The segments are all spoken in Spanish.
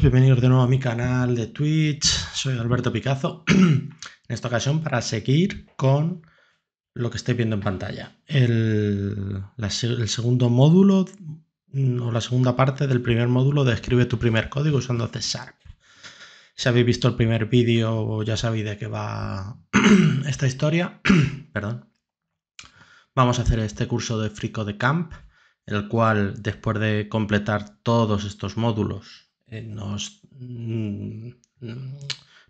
bienvenidos de nuevo a mi canal de Twitch, soy Alberto Picazo, en esta ocasión para seguir con lo que estáis viendo en pantalla, el, segundo módulo mm, o la segunda parte del primer módulo describe tu primer código usando C Sharp. Si habéis visto el primer vídeo ya sabéis de qué va esta historia, perdón. Vamos a hacer este curso de Frico de Camp el cual después de completar todos estos módulos eh, nos, mm, mm,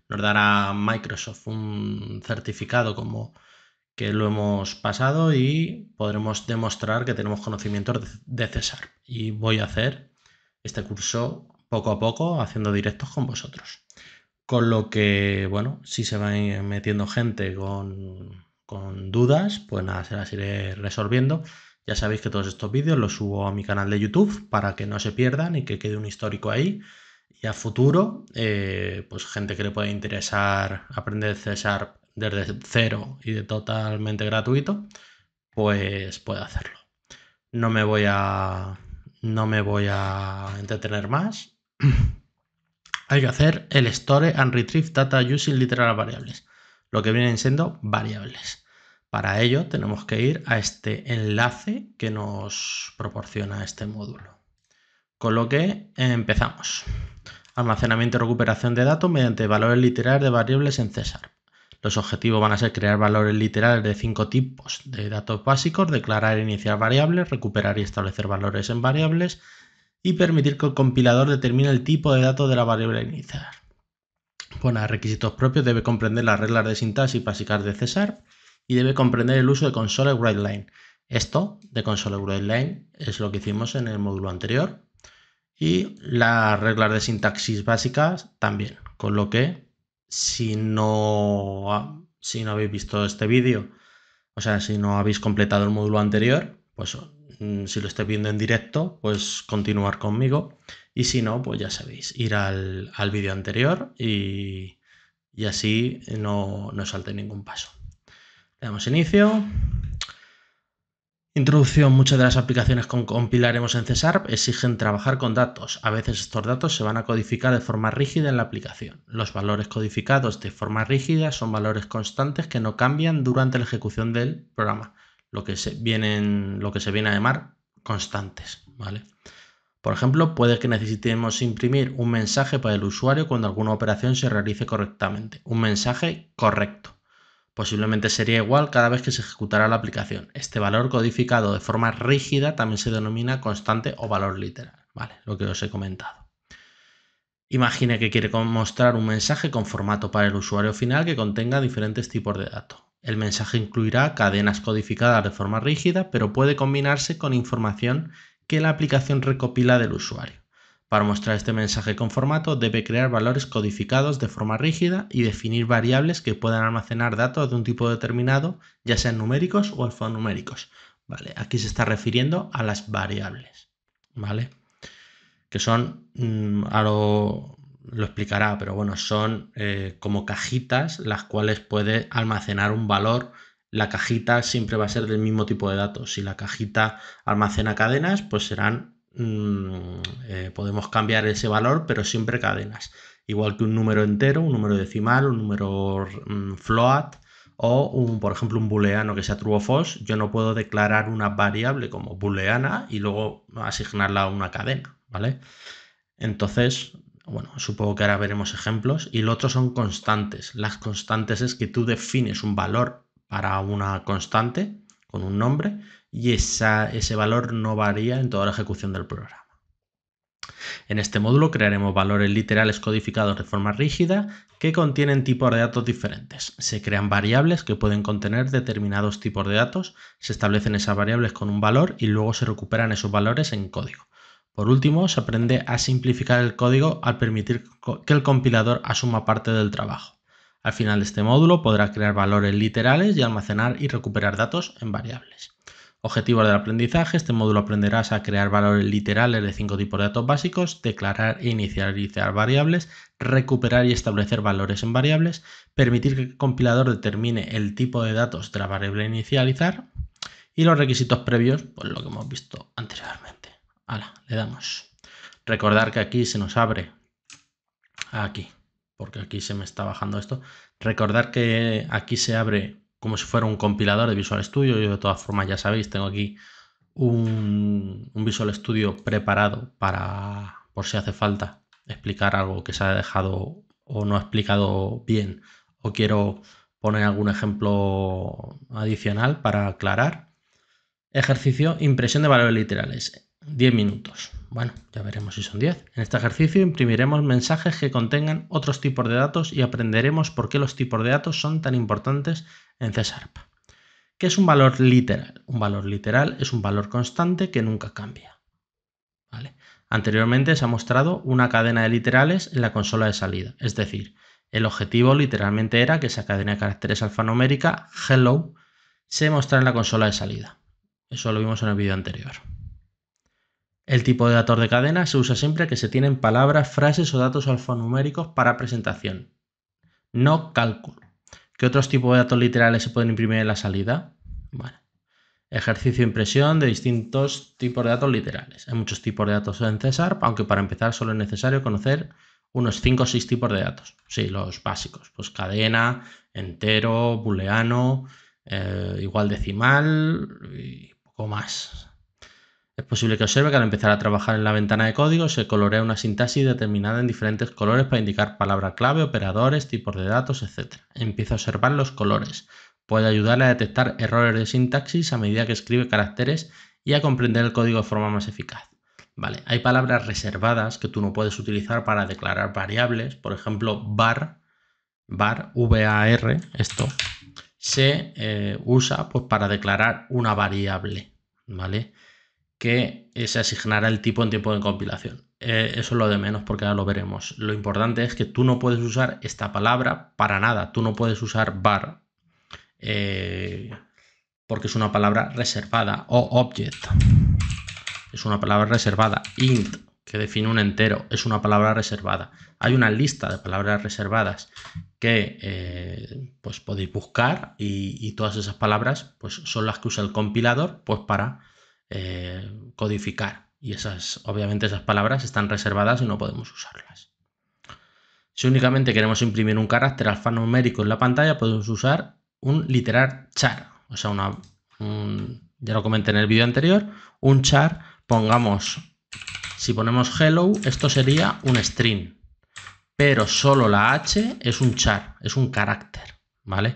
nos dará Microsoft un certificado como que lo hemos pasado y podremos demostrar que tenemos conocimientos de César. Y voy a hacer este curso poco a poco haciendo directos con vosotros. Con lo que, bueno, si se va metiendo gente con, con dudas, pues nada, se las iré resolviendo. Ya sabéis que todos estos vídeos los subo a mi canal de YouTube para que no se pierdan y que quede un histórico ahí. Y a futuro, eh, pues gente que le pueda interesar aprender C desde cero y de totalmente gratuito, pues puede hacerlo. No me voy a, no me voy a entretener más. Hay que hacer el store and retrieve data using literal variables, lo que vienen siendo variables. Para ello tenemos que ir a este enlace que nos proporciona este módulo. Con lo que empezamos. Almacenamiento y recuperación de datos mediante valores literales de variables en César. Los objetivos van a ser crear valores literales de cinco tipos de datos básicos, declarar e iniciar variables, recuperar y establecer valores en variables y permitir que el compilador determine el tipo de datos de la variable inicial. iniciar. Bueno, requisitos propios debe comprender las reglas de sintaxis básicas de César, y debe comprender el uso de consola WriteLine. Esto de console WriteLine es lo que hicimos en el módulo anterior y las reglas de sintaxis básicas también, con lo que si no, si no habéis visto este vídeo, o sea, si no habéis completado el módulo anterior, pues mm, si lo estáis viendo en directo, pues continuar conmigo. Y si no, pues ya sabéis, ir al, vídeo anterior y, así no, no salte ningún paso damos inicio. Introducción. Muchas de las aplicaciones que compilaremos en C exigen trabajar con datos. A veces estos datos se van a codificar de forma rígida en la aplicación. Los valores codificados de forma rígida son valores constantes que no cambian durante la ejecución del programa, lo que se, lo que se viene a llamar constantes. ¿vale? Por ejemplo, puede que necesitemos imprimir un mensaje para el usuario cuando alguna operación se realice correctamente. Un mensaje correcto. Posiblemente sería igual cada vez que se ejecutará la aplicación. Este valor codificado de forma rígida también se denomina constante o valor literal, ¿vale? Lo que os he comentado. Imagine que quiere mostrar un mensaje con formato para el usuario final que contenga diferentes tipos de datos. El mensaje incluirá cadenas codificadas de forma rígida, pero puede combinarse con información que la aplicación recopila del usuario. Para mostrar este mensaje con formato debe crear valores codificados de forma rígida y definir variables que puedan almacenar datos de un tipo determinado, ya sean numéricos o alfanuméricos. Vale, aquí se está refiriendo a las variables, ¿vale? Que son, mm, lo, explicará, pero bueno, son eh, como cajitas las cuales puede almacenar un valor la cajita siempre va a ser del mismo tipo de datos. Si la cajita almacena cadenas, pues serán Mm, eh, podemos cambiar ese valor, pero siempre cadenas. Igual que un número entero, un número decimal, un número mm, float o, un, por ejemplo, un booleano que sea true o false, yo no puedo declarar una variable como booleana y luego asignarla a una cadena, ¿vale? Entonces, bueno, supongo que ahora veremos ejemplos. Y lo otro son constantes. Las constantes es que tú defines un valor para una constante con un nombre y ese valor no varía en toda la ejecución del programa. En este módulo crearemos valores literales codificados de forma rígida que contienen tipos de datos diferentes. Se crean variables que pueden contener determinados tipos de datos, se establecen esas variables con un valor y luego se recuperan esos valores en código. Por último, se aprende a simplificar el código al permitir que el compilador asuma parte del trabajo. Al final de este módulo podrá crear valores literales y almacenar y recuperar datos en variables. Objetivos del aprendizaje. Este módulo aprenderás a crear valores literales de cinco tipos de datos básicos, declarar e inicializar variables, recuperar y establecer valores en variables, permitir que el compilador determine el tipo de datos de la variable inicializar y los requisitos previos, pues lo que hemos visto anteriormente. Ahora le damos. Recordar que aquí se nos abre, aquí, porque aquí se me está bajando esto. Recordar que aquí se abre como si fuera un compilador de Visual Studio. Yo de todas formas ya sabéis, tengo aquí un, Visual Studio preparado para, por si hace falta, explicar algo que se ha dejado o no ha explicado bien o quiero poner algún ejemplo adicional para aclarar. Ejercicio, impresión de valores literales, 10 minutos. Bueno, ya veremos si son 10. En este ejercicio imprimiremos mensajes que contengan otros tipos de datos y aprenderemos por qué los tipos de datos son tan importantes en c ¿Qué es un valor literal? Un valor literal es un valor constante que nunca cambia. ¿Vale? Anteriormente se ha mostrado una cadena de literales en la consola de salida, es decir, el objetivo literalmente era que esa cadena de caracteres alfanumérica, hello, se mostrara en la consola de salida. Eso lo vimos en el vídeo anterior. El tipo de datos de cadena se usa siempre que se tienen palabras, frases o datos alfanuméricos para presentación. No cálculo. ¿Qué otros tipos de datos literales se pueden imprimir en la salida? ejercicio de impresión de distintos tipos de datos literales. Hay muchos tipos de datos en César, aunque para empezar solo es necesario conocer unos 5 o 6 tipos de datos. Sí, los básicos. Pues cadena, entero, booleano, eh, igual decimal y poco más. Es posible que observe que al empezar a trabajar en la ventana de código se colorea una sintaxis determinada en diferentes colores para indicar palabra clave, operadores, tipos de datos, etc. Empieza a observar los colores. Puede ayudarle a detectar errores de sintaxis a medida que escribe caracteres y a comprender el código de forma más eficaz. Vale, hay palabras reservadas que tú no puedes utilizar para declarar variables, por ejemplo, var, var, var, esto, se eh, usa pues, para declarar una variable, ¿vale? que se asignará el tipo en tiempo de compilación. Eh, eso es lo de menos porque ahora lo veremos. Lo importante es que tú no puedes usar esta palabra para nada. Tú no puedes usar bar eh, porque es una palabra reservada o object. Es una palabra reservada. Int, que define un entero, es una palabra reservada. Hay una lista de palabras reservadas que eh, pues podéis buscar y, y todas esas palabras pues, son las que usa el compilador pues para eh, codificar. Y esas, obviamente esas palabras están reservadas y no podemos usarlas. Si únicamente queremos imprimir un carácter alfanumérico en la pantalla, podemos usar un literal char. O sea, una, ya lo comenté en el vídeo anterior, un char, pongamos, si ponemos hello, esto sería un string. Pero solo la H es un char, es un carácter, ¿vale?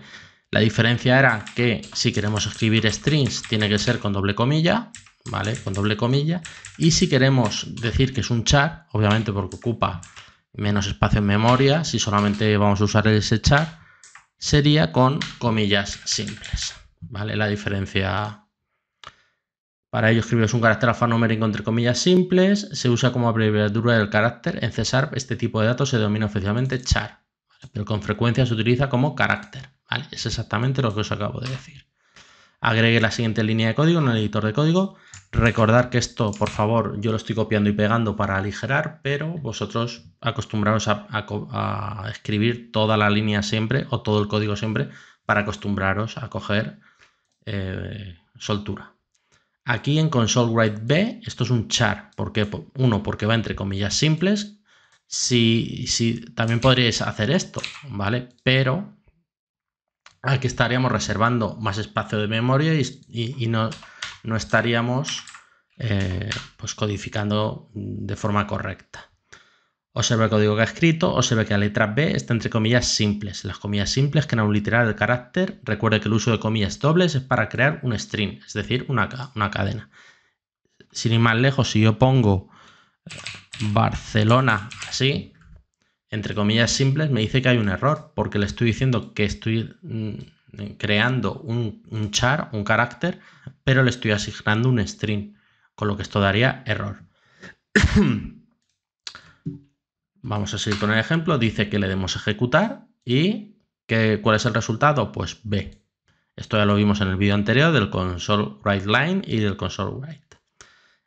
La diferencia era que si queremos escribir strings tiene que ser con doble comilla, ¿vale? Con doble comilla. Y si queremos decir que es un char, obviamente porque ocupa menos espacio en memoria, si solamente vamos a usar ese char, sería con comillas simples, ¿vale? La diferencia... Para ello escribimos un carácter alfanumérico entre comillas simples, se usa como abreviatura del carácter, en C este tipo de datos se denomina oficialmente char, pero con frecuencia se utiliza como carácter. Es exactamente lo que os acabo de decir. Agregue la siguiente línea de código en el editor de código. Recordar que esto, por favor, yo lo estoy copiando y pegando para aligerar, pero vosotros acostumbraros a, escribir toda la línea siempre o todo el código siempre para acostumbraros a coger eh, soltura. Aquí en console write b, esto es un char, porque uno porque va entre comillas simples. Si, si también podríais hacer esto, ¿vale? Pero Aquí ah, estaríamos reservando más espacio de memoria y, no, estaríamos eh, pues codificando de forma correcta. Observa el código que ha escrito, o se ve que la letra B está entre comillas simples. Las comillas simples crean un literal de carácter. Recuerde que el uso de comillas dobles es para crear un string, es decir, una, una cadena. Sin ir más lejos, si yo pongo eh, Barcelona así, entre comillas simples, me dice que hay un error, porque le estoy diciendo que estoy mm, creando un, char, un carácter, pero le estoy asignando un string, con lo que esto daría error. Vamos a seguir con el ejemplo, dice que le demos ejecutar y que, ¿cuál es el resultado? Pues B. Esto ya lo vimos en el vídeo anterior del console write line y del console write.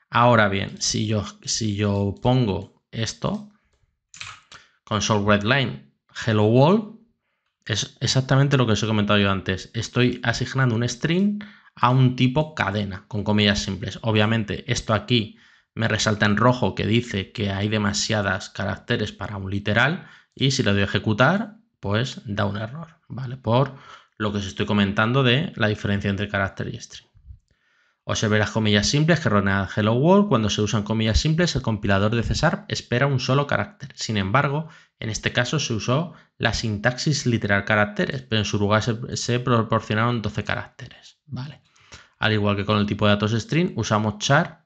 Ahora bien, si yo, si yo pongo esto, Console Red Line Hello World es exactamente lo que os he comentado yo antes. Estoy asignando un string a un tipo cadena, con comillas simples. Obviamente, esto aquí me resalta en rojo que dice que hay demasiadas caracteres para un literal y si lo doy a ejecutar, pues da un error, ¿vale? Por lo que os estoy comentando de la diferencia entre carácter y string. O se ve las comillas simples que rodean Hello World. Cuando se usan comillas simples, el compilador de César espera un solo carácter. Sin embargo, en este caso se usó la sintaxis literal caracteres, pero en su lugar se, proporcionaron 12 caracteres. Vale. Al igual que con el tipo de datos string, usamos char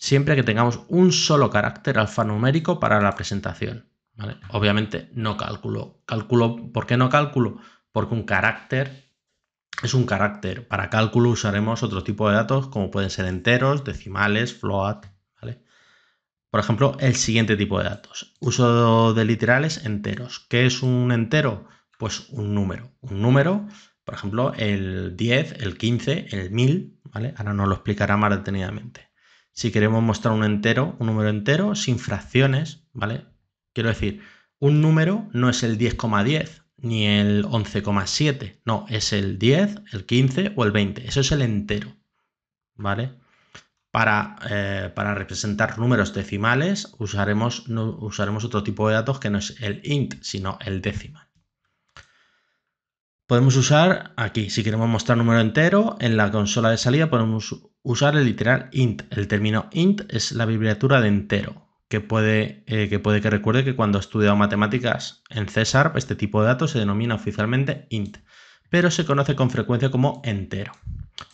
siempre que tengamos un solo carácter alfanumérico para la presentación. Obviamente no calculo. ¿Cálculo? ¿Por qué no cálculo? Porque un carácter es un carácter. Para cálculo usaremos otro tipo de datos como pueden ser enteros, decimales, float, ¿vale? Por ejemplo, el siguiente tipo de datos. Uso de literales enteros. ¿Qué es un entero? Pues un número. Un número, por ejemplo, el 10, el 15, el 1000, ¿vale? Ahora nos lo explicará más detenidamente. Si queremos mostrar un entero, un número entero sin fracciones, ¿vale? Quiero decir, un número no es el 10,10, ni el 11,7. No, es el 10, el 15 o el 20. Eso es el entero. ¿Vale? Para, eh, representar números decimales usaremos, usaremos otro tipo de datos que no es el int, sino el decimal. Podemos usar aquí, si queremos mostrar número entero, en la consola de salida podemos usar el literal int. El término int es la abreviatura de entero, que puede, eh, que puede que recuerde que cuando ha estudiado matemáticas en César este tipo de datos se denomina oficialmente int, pero se conoce con frecuencia como entero.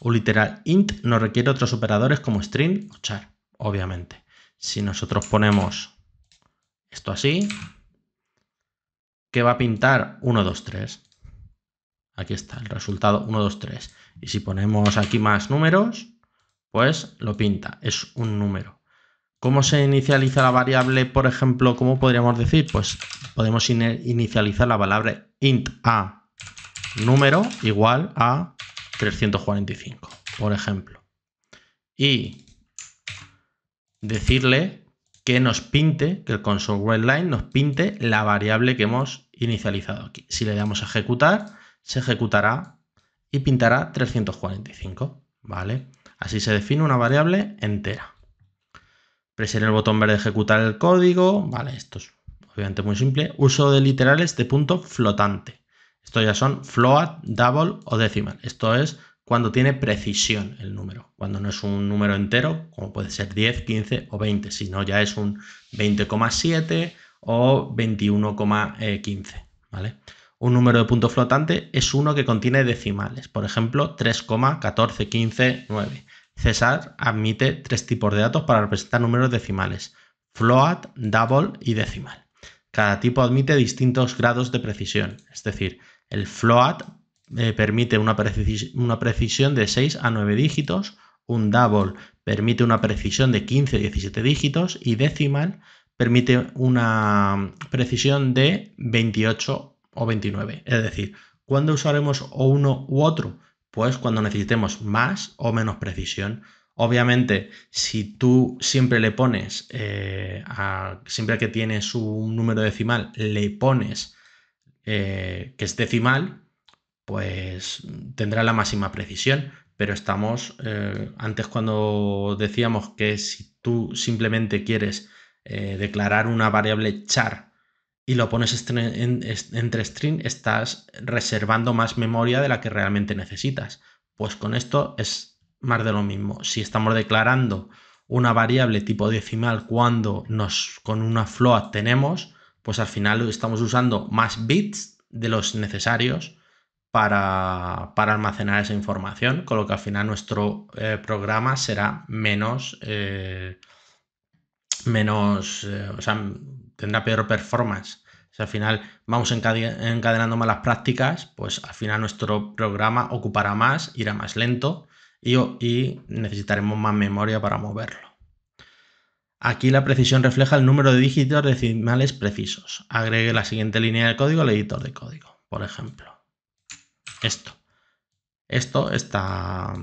Un literal int no requiere otros operadores como string o char, obviamente. Si nosotros ponemos esto así, ¿qué va a pintar 1, 2, 3. Aquí está el resultado 1, 2, 3. Y si ponemos aquí más números, pues lo pinta, es un número. ¿Cómo se inicializa la variable, por ejemplo? ¿Cómo podríamos decir? Pues podemos inicializar la palabra int a número igual a 345, por ejemplo. Y decirle que nos pinte, que el console nos pinte la variable que hemos inicializado aquí. Si le damos a ejecutar, se ejecutará y pintará 345, ¿vale? Así se define una variable entera. Presioné el botón verde ejecutar el código. Vale, esto es obviamente muy simple. Uso de literales de punto flotante. Esto ya son float, double o decimal. Esto es cuando tiene precisión el número, cuando no es un número entero, como puede ser 10, 15 o 20, no, ya es un 20,7 o 21,15, ¿vale? Un número de punto flotante es uno que contiene decimales, por ejemplo, 3,14159. César admite tres tipos de datos para representar números decimales, float, double y decimal. Cada tipo admite distintos grados de precisión, es decir, el float eh, permite una, precisión de 6 a 9 dígitos, un double permite una precisión de 15 a 17 dígitos y decimal permite una precisión de 28 o 29. Es decir, ¿cuándo usaremos uno u otro? pues cuando necesitemos más o menos precisión. Obviamente, si tú siempre le pones, eh, siempre que tienes un número decimal, le pones eh, que es decimal, pues tendrá la máxima precisión. Pero estamos, eh, antes cuando decíamos que si tú simplemente quieres declarar una variable char y lo pones entre string, estás reservando más memoria de la que realmente necesitas. Pues con esto es más de lo mismo. Si estamos declarando una variable tipo decimal cuando nos con una float tenemos, pues al final estamos usando más bits de los necesarios para, almacenar esa información, con lo que al final nuestro eh, programa será menos, eh, menos, eh, tendrá peor performance. Si al final vamos encadenando malas prácticas, pues al final nuestro programa ocupará más, irá más lento y, y necesitaremos más memoria para moverlo. Aquí la precisión refleja el número de dígitos decimales precisos. Agregue la siguiente línea de código al editor de código, por ejemplo. Esto. Esto está...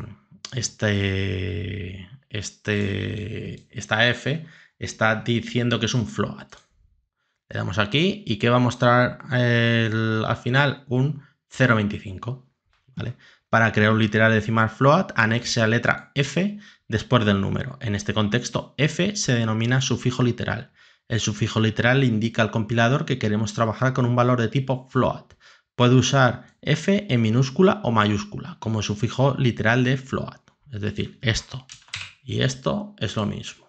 Este, este, esta F está diciendo que es un float. Le damos aquí y que va a mostrar al final un 0.25, ¿vale? Para crear un literal decimal float, anexe a letra f después del número. En este contexto, f se denomina sufijo literal. El sufijo literal indica al compilador que queremos trabajar con un valor de tipo float. Puede usar f en minúscula o mayúscula como sufijo literal de float. Es decir, esto y esto es lo mismo.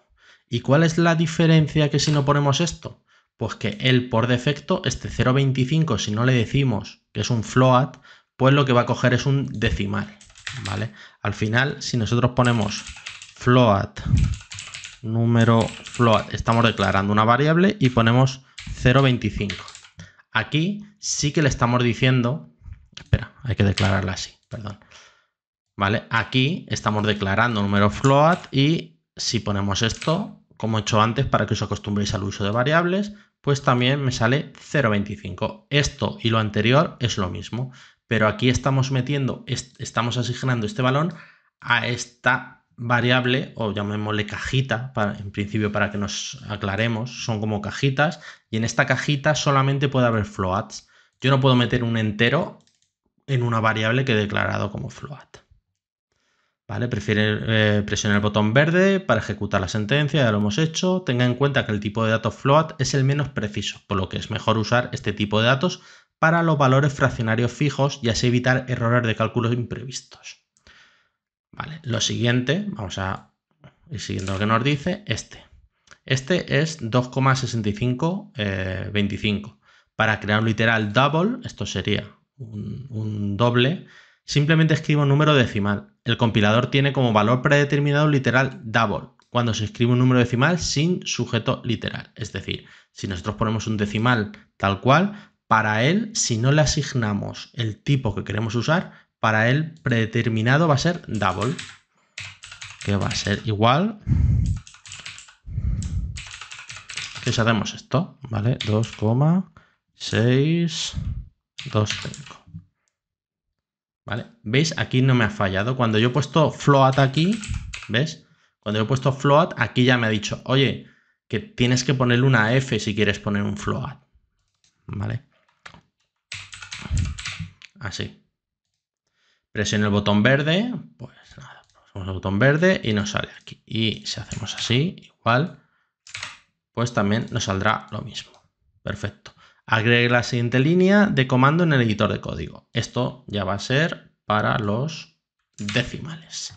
¿Y cuál es la diferencia que si no ponemos esto? pues que él por defecto, este 0.25, si no le decimos que es un float, pues lo que va a coger es un decimal, ¿vale? Al final, si nosotros ponemos float, número float, estamos declarando una variable y ponemos 0.25. Aquí sí que le estamos diciendo, espera, hay que declararla así, perdón. ¿Vale? Aquí estamos declarando número float y si ponemos esto, como he hecho antes, para que os acostumbréis al uso de variables, pues también me sale 0,25. Esto y lo anterior es lo mismo, pero aquí estamos metiendo, estamos asignando este balón a esta variable o llamémosle cajita, para, en principio para que nos aclaremos, son como cajitas y en esta cajita solamente puede haber floats. Yo no puedo meter un entero en una variable que he declarado como float. ¿Vale? Prefiere eh, presionar el botón verde para ejecutar la sentencia, ya lo hemos hecho. Tenga en cuenta que el tipo de datos float es el menos preciso, por lo que es mejor usar este tipo de datos para los valores fraccionarios fijos y así evitar errores de cálculos imprevistos. Vale, lo siguiente, vamos a ir siguiendo lo que nos dice, este. Este es 2,6525. Eh, para crear un literal double, esto sería un, un doble, Simplemente escribo un número decimal. El compilador tiene como valor predeterminado literal double, cuando se escribe un número decimal sin sujeto literal. Es decir, si nosotros ponemos un decimal tal cual, para él, si no le asignamos el tipo que queremos usar, para él predeterminado va a ser double, que va a ser igual. Que sabemos esto, ¿vale? 2,625. ¿Vale? ¿Veis? Aquí no me ha fallado. Cuando yo he puesto float aquí, ¿ves? Cuando yo he puesto float, aquí ya me ha dicho, oye, que tienes que ponerle una F si quieres poner un float. ¿Vale? Así. Presiono el botón verde, pues nada, el botón verde y nos sale aquí. Y si hacemos así, igual, pues también nos saldrá lo mismo. Perfecto. Agregue la siguiente línea de comando en el editor de código. Esto ya va a ser para los decimales.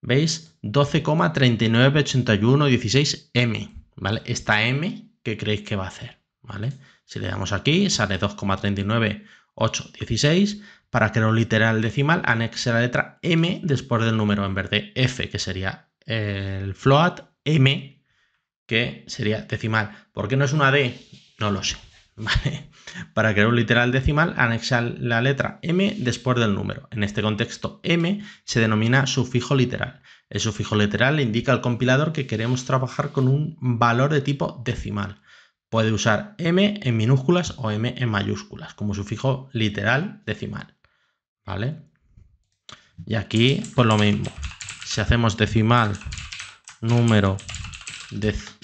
¿Veis? 12,398116M. ¿Vale? Esta M, ¿qué creéis que va a hacer? ¿Vale? Si le damos aquí, sale 2,39816. Para crear un literal decimal, anexe la letra M después del número en verde. F, que sería el float, M, que sería decimal. ¿Por qué no es una D? No lo sé. ¿vale? Para crear un literal decimal, anexa la letra m después del número. En este contexto, m se denomina sufijo literal. El sufijo literal indica al compilador que queremos trabajar con un valor de tipo decimal. Puede usar m en minúsculas o m en mayúsculas como sufijo literal decimal. ¿Vale? Y aquí, pues lo mismo. Si hacemos decimal, número, decimal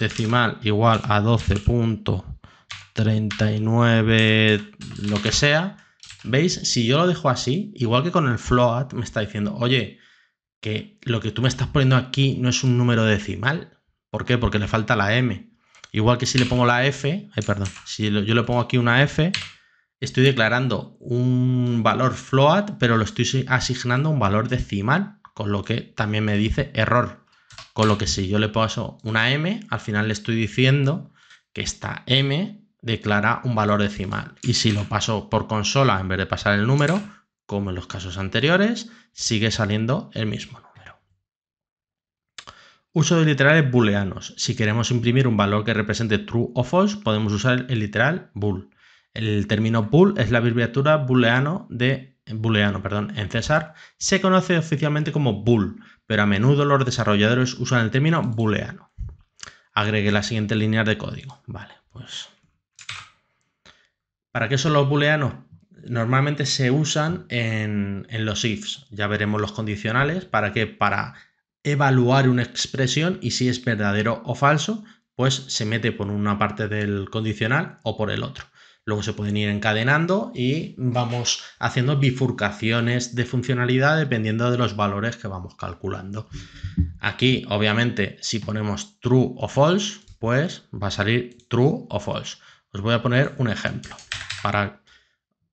decimal igual a 12.39 lo que sea, ¿veis? Si yo lo dejo así, igual que con el float, me está diciendo, oye, que lo que tú me estás poniendo aquí no es un número decimal. ¿Por qué? Porque le falta la M. Igual que si le pongo la F, perdón, si yo le pongo aquí una F, estoy declarando un valor float, pero lo estoy asignando un valor decimal, con lo que también me dice error. Con lo que si yo le paso una m, al final le estoy diciendo que esta m declara un valor decimal. Y si lo paso por consola en vez de pasar el número, como en los casos anteriores, sigue saliendo el mismo número. Uso de literales booleanos. Si queremos imprimir un valor que represente true o false, podemos usar el literal bool. El término bool es la abreviatura booleano de booleano, perdón, en César, se conoce oficialmente como bool, pero a menudo los desarrolladores usan el término booleano. Agregue la siguiente línea de código. Vale, pues. ¿Para qué son los booleanos? Normalmente se usan en, en los ifs. Ya veremos los condicionales. ¿Para qué? Para evaluar una expresión y si es verdadero o falso, pues se mete por una parte del condicional o por el otro. Luego se pueden ir encadenando y vamos haciendo bifurcaciones de funcionalidad dependiendo de los valores que vamos calculando. Aquí, obviamente, si ponemos true o false, pues va a salir true o false. Os voy a poner un ejemplo. Para...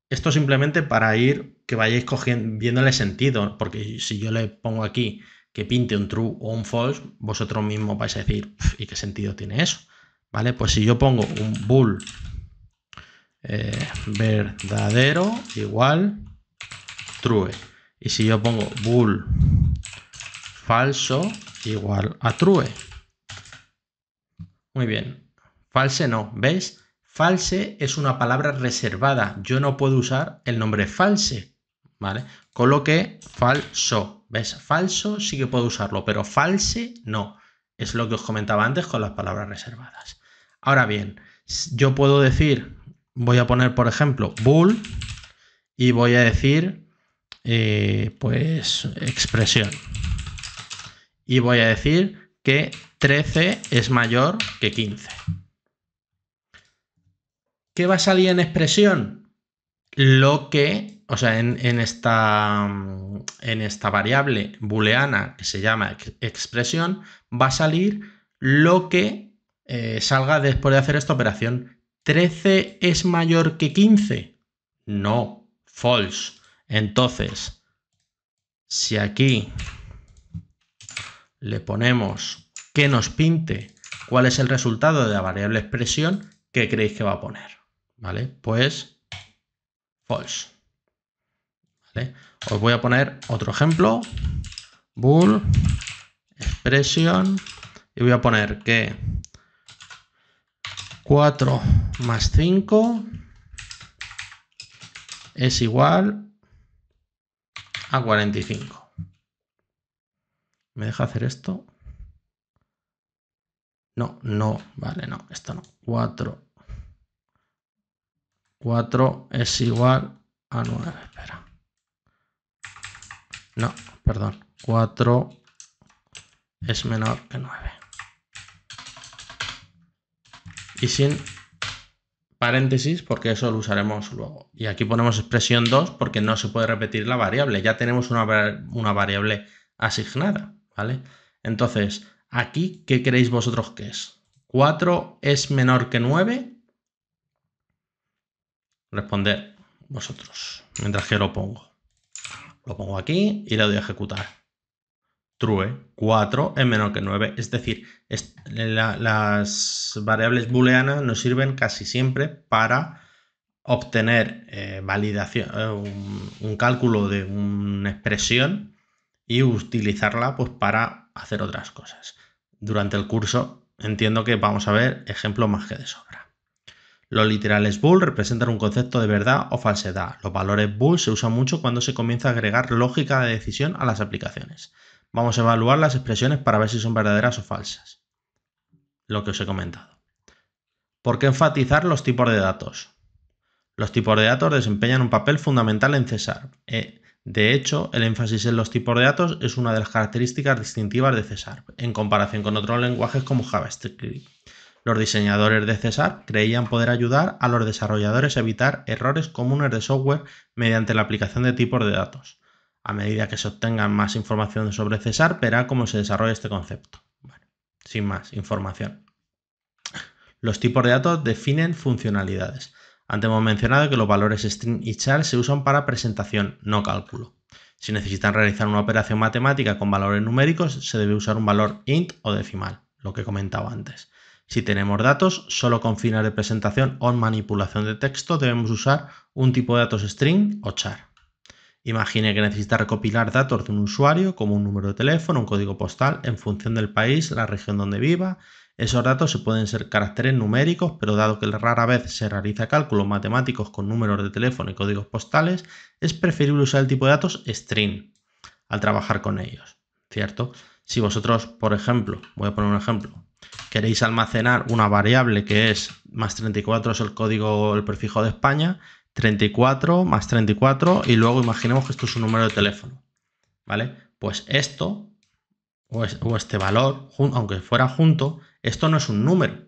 Esto simplemente para ir que vayáis cogiendo, viéndole sentido, porque si yo le pongo aquí que pinte un true o un false, vosotros mismos vais a decir, ¿y qué sentido tiene eso? ¿Vale? Pues si yo pongo un bool eh, verdadero igual true. Y si yo pongo bull falso igual a true. Muy bien. False no, ¿veis? False es una palabra reservada. Yo no puedo usar el nombre false, ¿vale? Coloque falso, ¿ves? Falso sí que puedo usarlo, pero false no. Es lo que os comentaba antes con las palabras reservadas. Ahora bien, yo puedo decir voy a poner, por ejemplo, bool y voy a decir, eh, pues, expresión. Y voy a decir que 13 es mayor que 15. ¿Qué va a salir en expresión? Lo que, o sea, en, esta, en esta variable booleana que se llama expresión, va a salir lo que eh, salga después de hacer esta operación ¿13 es mayor que 15? No, false. Entonces, si aquí le ponemos que nos pinte cuál es el resultado de la variable expresión, ¿qué creéis que va a poner? ¿Vale? Pues false. ¿Vale? Os voy a poner otro ejemplo. Bool expresión, y voy a poner que 4 más 5 es igual a 45. ¿Me deja hacer esto? No, no, vale, no, esto no. 4. 4 es igual a 9, espera. No, perdón. 4 es menor que 9 y sin paréntesis porque eso lo usaremos luego. Y aquí ponemos expresión 2 porque no se puede repetir la variable, ya tenemos una, variable asignada, ¿vale? Entonces, aquí, ¿qué creéis vosotros que es? ¿4 es menor que 9? Responder vosotros, mientras que lo pongo. Lo pongo aquí y le doy a ejecutar true, 4 es menor que 9. Es decir, las variables booleanas nos sirven casi siempre para obtener eh, validación, eh, un, cálculo de una expresión y utilizarla pues, para hacer otras cosas. Durante el curso entiendo que vamos a ver ejemplos más que de sobra. Los literales bool representan un concepto de verdad o falsedad. Los valores bool se usan mucho cuando se comienza a agregar lógica de decisión a las aplicaciones. Vamos a evaluar las expresiones para ver si son verdaderas o falsas. Lo que os he comentado. ¿Por qué enfatizar los tipos de datos? Los tipos de datos desempeñan un papel fundamental en César. Eh, de hecho, el énfasis en los tipos de datos es una de las características distintivas de César, en comparación con otros lenguajes como JavaScript. Los diseñadores de César creían poder ayudar a los desarrolladores a evitar errores comunes de software mediante la aplicación de tipos de datos a medida que se obtengan más información sobre César, verá cómo se desarrolla este concepto. sin más información. Los tipos de datos definen funcionalidades. Antes hemos mencionado que los valores string y char se usan para presentación, no cálculo. Si necesitan realizar una operación matemática con valores numéricos, se debe usar un valor int o decimal, lo que comentaba antes. Si tenemos datos, solo con fines de presentación o manipulación de texto debemos usar un tipo de datos string o char. Imagine que necesita recopilar datos de un usuario, como un número de teléfono, un código postal, en función del país, la región donde viva. Esos datos se pueden ser caracteres numéricos, pero dado que rara vez se realiza cálculos matemáticos con números de teléfono y códigos postales, es preferible usar el tipo de datos string al trabajar con ellos, ¿cierto? Si vosotros, por ejemplo, voy a poner un ejemplo, queréis almacenar una variable que es más 34 es el código, el prefijo de España, 34 más 34 y luego imaginemos que esto es un número de teléfono, ¿vale? Pues esto o, este valor, aunque fuera junto, esto no es un número.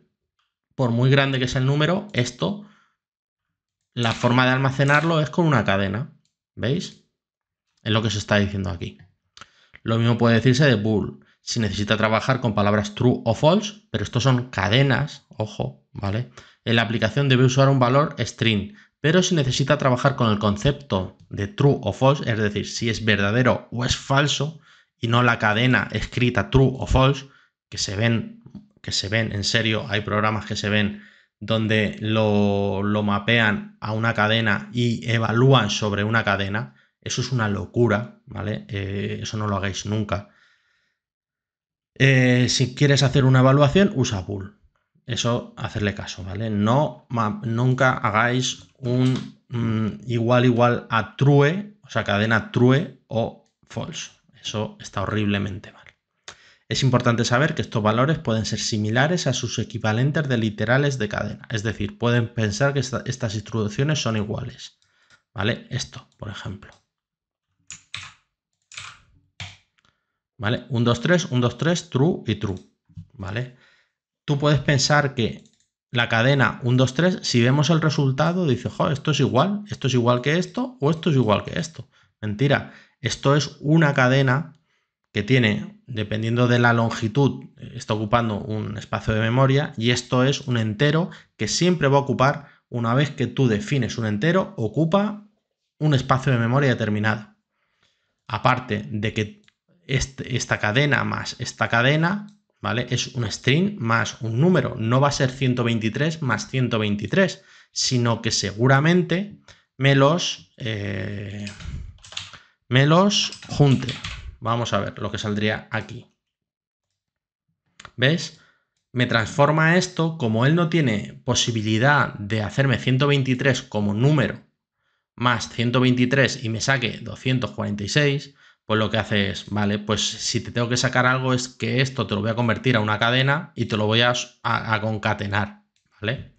Por muy grande que sea el número, esto, la forma de almacenarlo es con una cadena, ¿veis? Es lo que se está diciendo aquí. Lo mismo puede decirse de bool, si necesita trabajar con palabras true o false, pero esto son cadenas, ojo, ¿vale? En la aplicación debe usar un valor string, pero si necesita trabajar con el concepto de true o false, es decir, si es verdadero o es falso, y no la cadena escrita true o false, que se ven, que se ven en serio, hay programas que se ven donde lo, mapean a una cadena y evalúan sobre una cadena. Eso es una locura, ¿vale? Eh, eso no lo hagáis nunca. Eh, si quieres hacer una evaluación, usa pull eso, hacerle caso, ¿vale? No, nunca hagáis un mm, igual igual a true, o sea, cadena true o false. Eso está horriblemente mal. Es importante saber que estos valores pueden ser similares a sus equivalentes de literales de cadena. Es decir, pueden pensar que estas instrucciones son iguales. ¿Vale? Esto, por ejemplo. ¿Vale? 1, 2, 3, 1, 2, 3, true y true. ¿Vale? tú puedes pensar que la cadena 1, 2, 3, si vemos el resultado, dice, esto es igual, esto es igual que esto o esto es igual que esto. Mentira, esto es una cadena que tiene, dependiendo de la longitud, está ocupando un espacio de memoria y esto es un entero que siempre va a ocupar, una vez que tú defines un entero, ocupa un espacio de memoria determinado. Aparte de que este, esta cadena más esta cadena ¿vale? Es un string más un número, no va a ser 123 más 123, sino que seguramente me los, eh, me los junte. Vamos a ver lo que saldría aquí. ¿Ves? Me transforma esto, como él no tiene posibilidad de hacerme 123 como número más 123 y me saque 246, pues lo que haces, vale, pues si te tengo que sacar algo es que esto te lo voy a convertir a una cadena y te lo voy a, concatenar, ¿vale?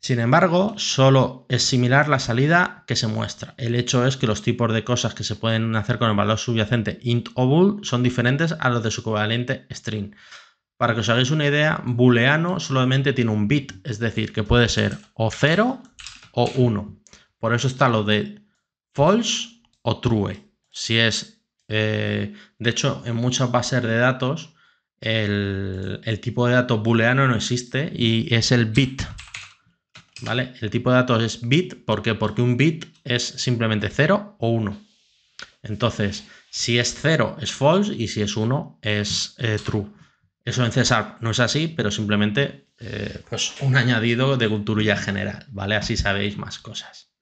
Sin embargo, solo es similar la salida que se muestra. El hecho es que los tipos de cosas que se pueden hacer con el valor subyacente int o bool son diferentes a los de su covalente string. Para que os hagáis una idea, booleano solamente tiene un bit, es decir, que puede ser o 0 o 1. Por eso está lo de false o true si es, eh, de hecho, en muchas bases de datos, el, tipo de datos booleano no existe y es el bit. ¿Vale? El tipo de datos es bit, ¿por Porque un bit es simplemente 0 o 1. Entonces, si es 0 es false y si es 1 es eh, true. Eso en César no es así, pero simplemente eh, pues, un añadido de cultura general, ¿vale? Así sabéis más cosas.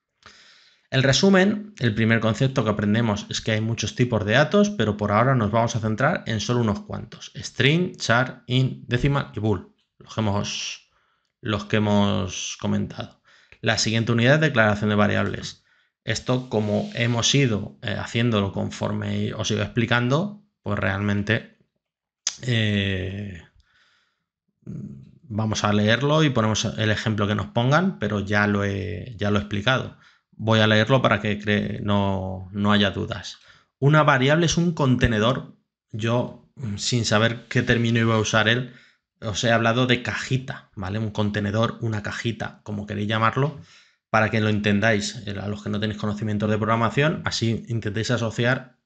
El resumen, el primer concepto que aprendemos es que hay muchos tipos de datos, pero por ahora nos vamos a centrar en solo unos cuantos. String, char, int, decimal y bool. Los que hemos, comentado. La siguiente unidad es declaración de variables. Esto, como hemos ido eh, haciéndolo conforme os ido explicando, pues realmente eh, vamos a leerlo y ponemos el ejemplo que nos pongan, pero ya lo he explicado. Voy a leerlo para que no, no haya dudas. Una variable es un contenedor. Yo, mm, sin saber qué término iba a usar él, os he hablado de cajita, ¿vale? Un contenedor, una cajita, como queréis llamarlo, para que lo entendáis. Eh, a los que no tenéis conocimientos de programación, así intentéis asociar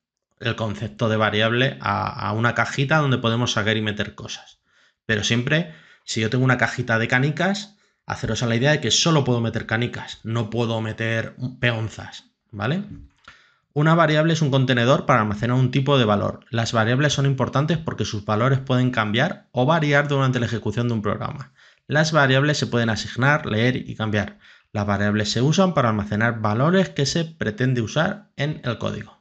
el concepto de variable a, una cajita donde podemos sacar y meter cosas. Pero siempre, si yo tengo una cajita de canicas, haceros a la idea de que solo puedo meter canicas, no puedo meter peonzas, ¿vale? Una variable es un contenedor para almacenar un tipo de valor. Las variables son importantes porque sus valores pueden cambiar o variar durante la ejecución de un programa. Las variables se pueden asignar, leer y cambiar. Las variables se usan para almacenar valores que se pretende usar en el código.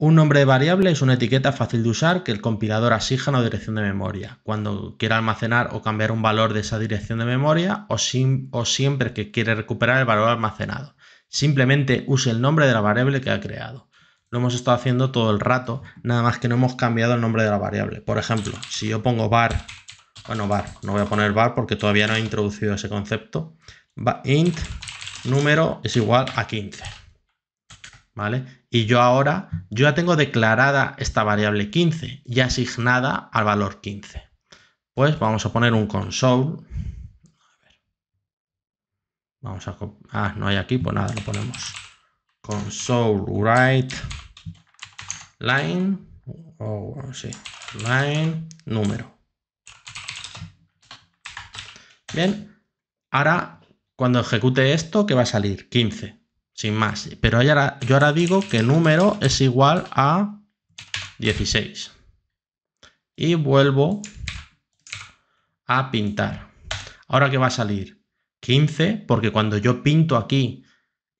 Un nombre de variable es una etiqueta fácil de usar que el compilador asija una dirección de memoria, cuando quiera almacenar o cambiar un valor de esa dirección de memoria o, siempre que quiere recuperar el valor almacenado. Simplemente use el nombre de la variable que ha creado. Lo hemos estado haciendo todo el rato, nada más que no hemos cambiado el nombre de la variable. Por ejemplo, si yo pongo var, bueno var, no voy a poner var porque todavía no he introducido ese concepto, int número es igual a 15. Y yo ahora, yo ya tengo declarada esta variable 15 y asignada al valor 15. Pues vamos a poner un console. Vamos a... Ah, no hay aquí, pues nada, lo ponemos. Console write line, sí, line número. Bien, ahora cuando ejecute esto, ¿qué va a salir? 15 sin más. Pero ahora, yo ahora digo que número es igual a 16. Y vuelvo a pintar. Ahora que va a salir 15, porque cuando yo pinto aquí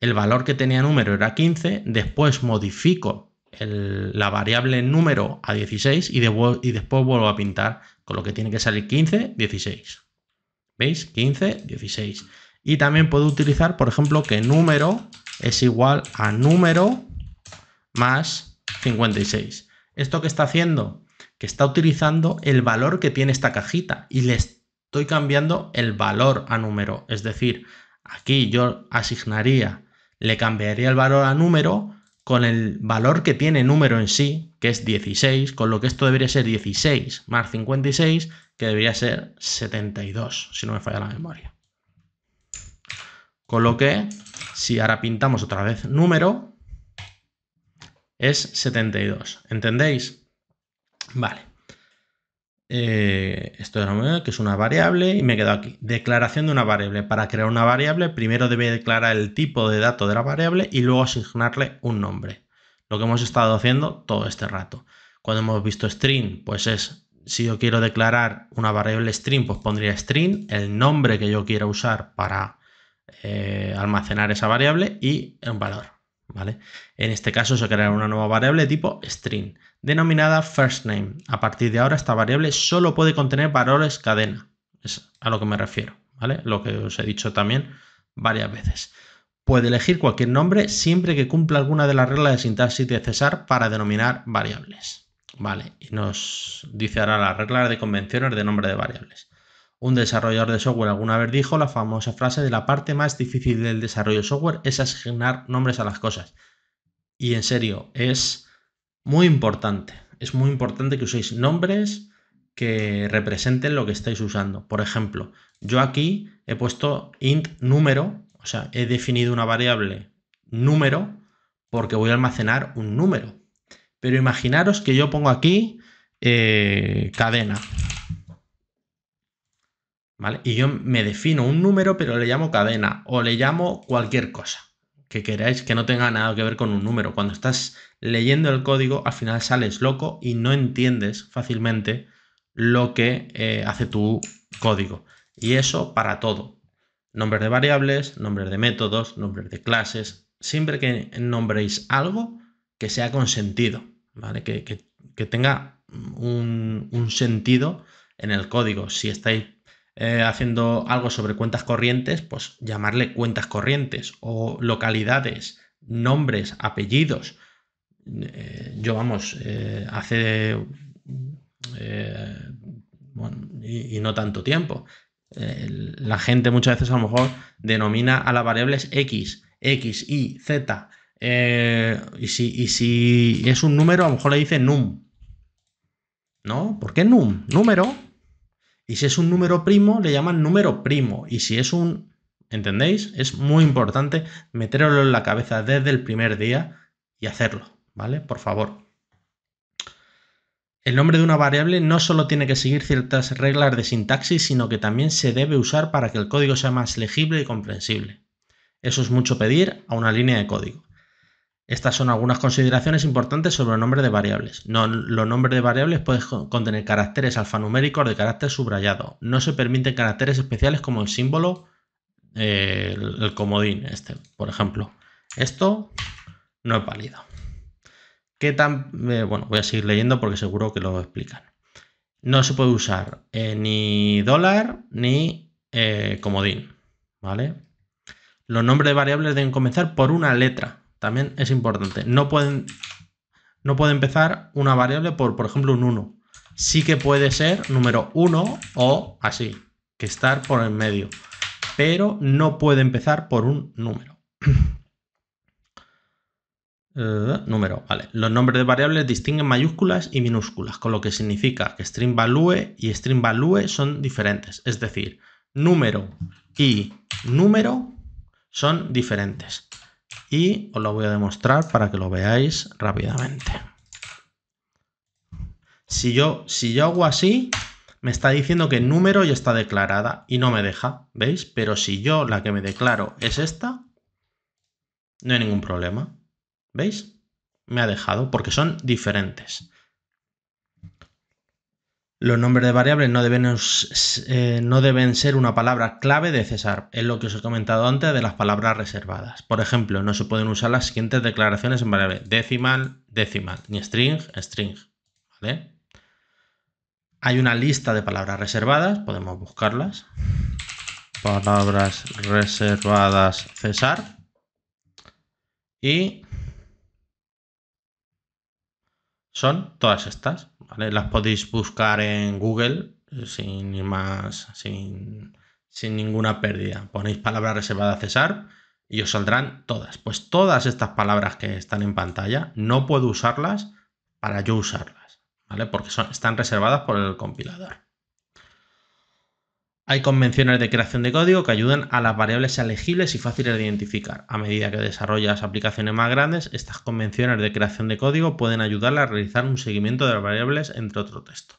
el valor que tenía número era 15, después modifico la variable número a 16 y, y después vuelvo a pintar, con lo que tiene que salir 15, 16. ¿Veis? 15, 16. Y también puedo utilizar, por ejemplo, que número es igual a número más 56. ¿Esto qué está haciendo? Que está utilizando el valor que tiene esta cajita y le estoy cambiando el valor a número. Es decir, aquí yo asignaría, le cambiaría el valor a número con el valor que tiene número en sí, que es 16, con lo que esto debería ser 16 más 56, que debería ser 72, si no me falla la memoria. Con lo que si ahora pintamos otra vez número, es 72. ¿Entendéis? Vale. Eh, esto que es una variable y me quedo aquí. Declaración de una variable. Para crear una variable, primero debe declarar el tipo de dato de la variable y luego asignarle un nombre. Lo que hemos estado haciendo todo este rato. Cuando hemos visto string, pues es, si yo quiero declarar una variable string, pues pondría string, el nombre que yo quiera usar para eh, almacenar esa variable y un valor. ¿vale? En este caso se creará una nueva variable tipo string, denominada firstName. A partir de ahora esta variable solo puede contener valores cadena. Es a lo que me refiero, ¿vale? Lo que os he dicho también varias veces. Puede elegir cualquier nombre siempre que cumpla alguna de las reglas de sintaxis de Cesar para denominar variables. Vale, y nos dice ahora la regla de convenciones de nombre de variables. Un desarrollador de software alguna vez dijo la famosa frase de la parte más difícil del desarrollo de software es asignar nombres a las cosas. Y en serio, es muy importante. Es muy importante que uséis nombres que representen lo que estáis usando. Por ejemplo, yo aquí he puesto int número, o sea, he definido una variable número porque voy a almacenar un número. Pero imaginaros que yo pongo aquí eh, cadena, y yo me defino un número, pero le llamo cadena o le llamo cualquier cosa que queráis que no tenga nada que ver con un número. Cuando estás leyendo el código, al final sales loco y no entiendes fácilmente lo que eh, hace tu código. Y eso para todo. Nombres de variables, nombres de métodos, nombres de clases. Siempre que nombréis algo que sea con sentido, ¿vale? Que, tenga un, un sentido en el código. Si estáis eh, haciendo algo sobre cuentas corrientes, pues llamarle cuentas corrientes o localidades, nombres, apellidos. Eh, yo, vamos, eh, hace... bueno, y, no tanto tiempo. la gente muchas veces a lo mejor denomina a las variables X, X, Y, Z. y, si, y si es un número, a lo mejor le dice num. ¿No? ¿Por qué num? Número y si es un número primo, le llaman número primo. Y si es un... ¿Entendéis? Es muy importante meterlo en la cabeza desde el primer día y hacerlo, ¿vale? Por favor. El nombre de una variable no solo tiene que seguir ciertas reglas de sintaxis, sino que también se debe usar para que el código sea más legible y comprensible. Eso es mucho pedir a una línea de código. Estas son algunas consideraciones importantes sobre los nombres de variables. los nombres de variables pueden contener caracteres alfanuméricos de carácter subrayado. No se permiten caracteres especiales como el símbolo, eh, el, comodín, este, por ejemplo. Esto no es válido. ¿Qué tan, eh, bueno, voy a seguir leyendo porque seguro que lo explican. No se puede usar eh, ni dólar ni comodín, ¿vale? Los nombres de variables deben comenzar por una letra también es importante. No pueden, no puede empezar una variable por, por ejemplo, un 1. Sí que puede ser número 1 o así, que estar por el medio. Pero no puede empezar por un número. Eh, número, vale. Los nombres de variables distinguen mayúsculas y minúsculas, con lo que significa que string value y string value son diferentes. Es decir, número y número son diferentes y os lo voy a demostrar para que lo veáis rápidamente. Si yo, si yo hago así, me está diciendo que el número ya está declarada y no me deja, ¿veis? Pero si yo la que me declaro es esta, no hay ningún problema, ¿veis? Me ha dejado porque son diferentes. Los nombres de variables no deben, eh, no deben, ser una palabra clave de César, es lo que os he comentado antes de las palabras reservadas. Por ejemplo, no se pueden usar las siguientes declaraciones en variable decimal, decimal, ni string, string. Hay una lista de palabras reservadas, podemos buscarlas. Palabras reservadas César. Y son todas estas. Las podéis buscar en Google sin más, sin, ninguna pérdida. Ponéis palabra reservada César y os saldrán todas. Pues todas estas palabras que están en pantalla no puedo usarlas para yo usarlas, ¿vale? Porque están reservadas por el compilador. Hay convenciones de creación de código que ayudan a las variables elegibles y fáciles de identificar. A medida que desarrollas aplicaciones más grandes, estas convenciones de creación de código pueden ayudarle a realizar un seguimiento de las variables entre otro texto.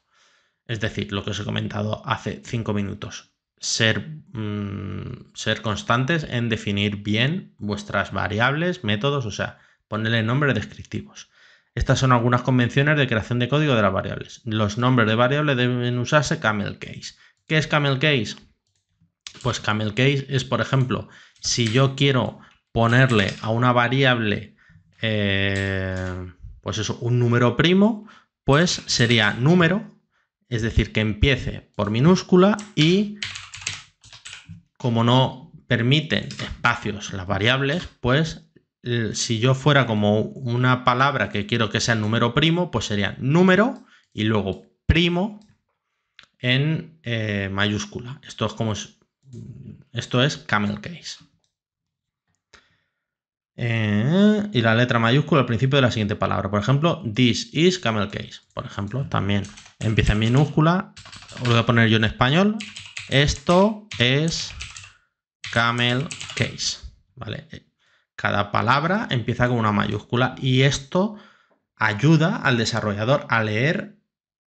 Es decir, lo que os he comentado hace cinco minutos. Ser, mm, ser constantes en definir bien vuestras variables, métodos, o sea, ponerle nombres descriptivos. Estas son algunas convenciones de creación de código de las variables. Los nombres de variables deben usarse camel case ¿Qué es Camel Case? Pues Camel Case es, por ejemplo, si yo quiero ponerle a una variable, eh, pues un número primo, pues sería número, es decir, que empiece por minúscula y como no permiten espacios las variables, pues eh, si yo fuera como una palabra que quiero que sea número primo, pues sería número y luego primo en eh, mayúscula. Esto es como esto es camel case. Eh, y la letra mayúscula al principio de la siguiente palabra. Por ejemplo, this is camel case. Por ejemplo, también empieza en minúscula. voy a poner yo en español. Esto es camel case. ¿Vale? Cada palabra empieza con una mayúscula y esto ayuda al desarrollador a leer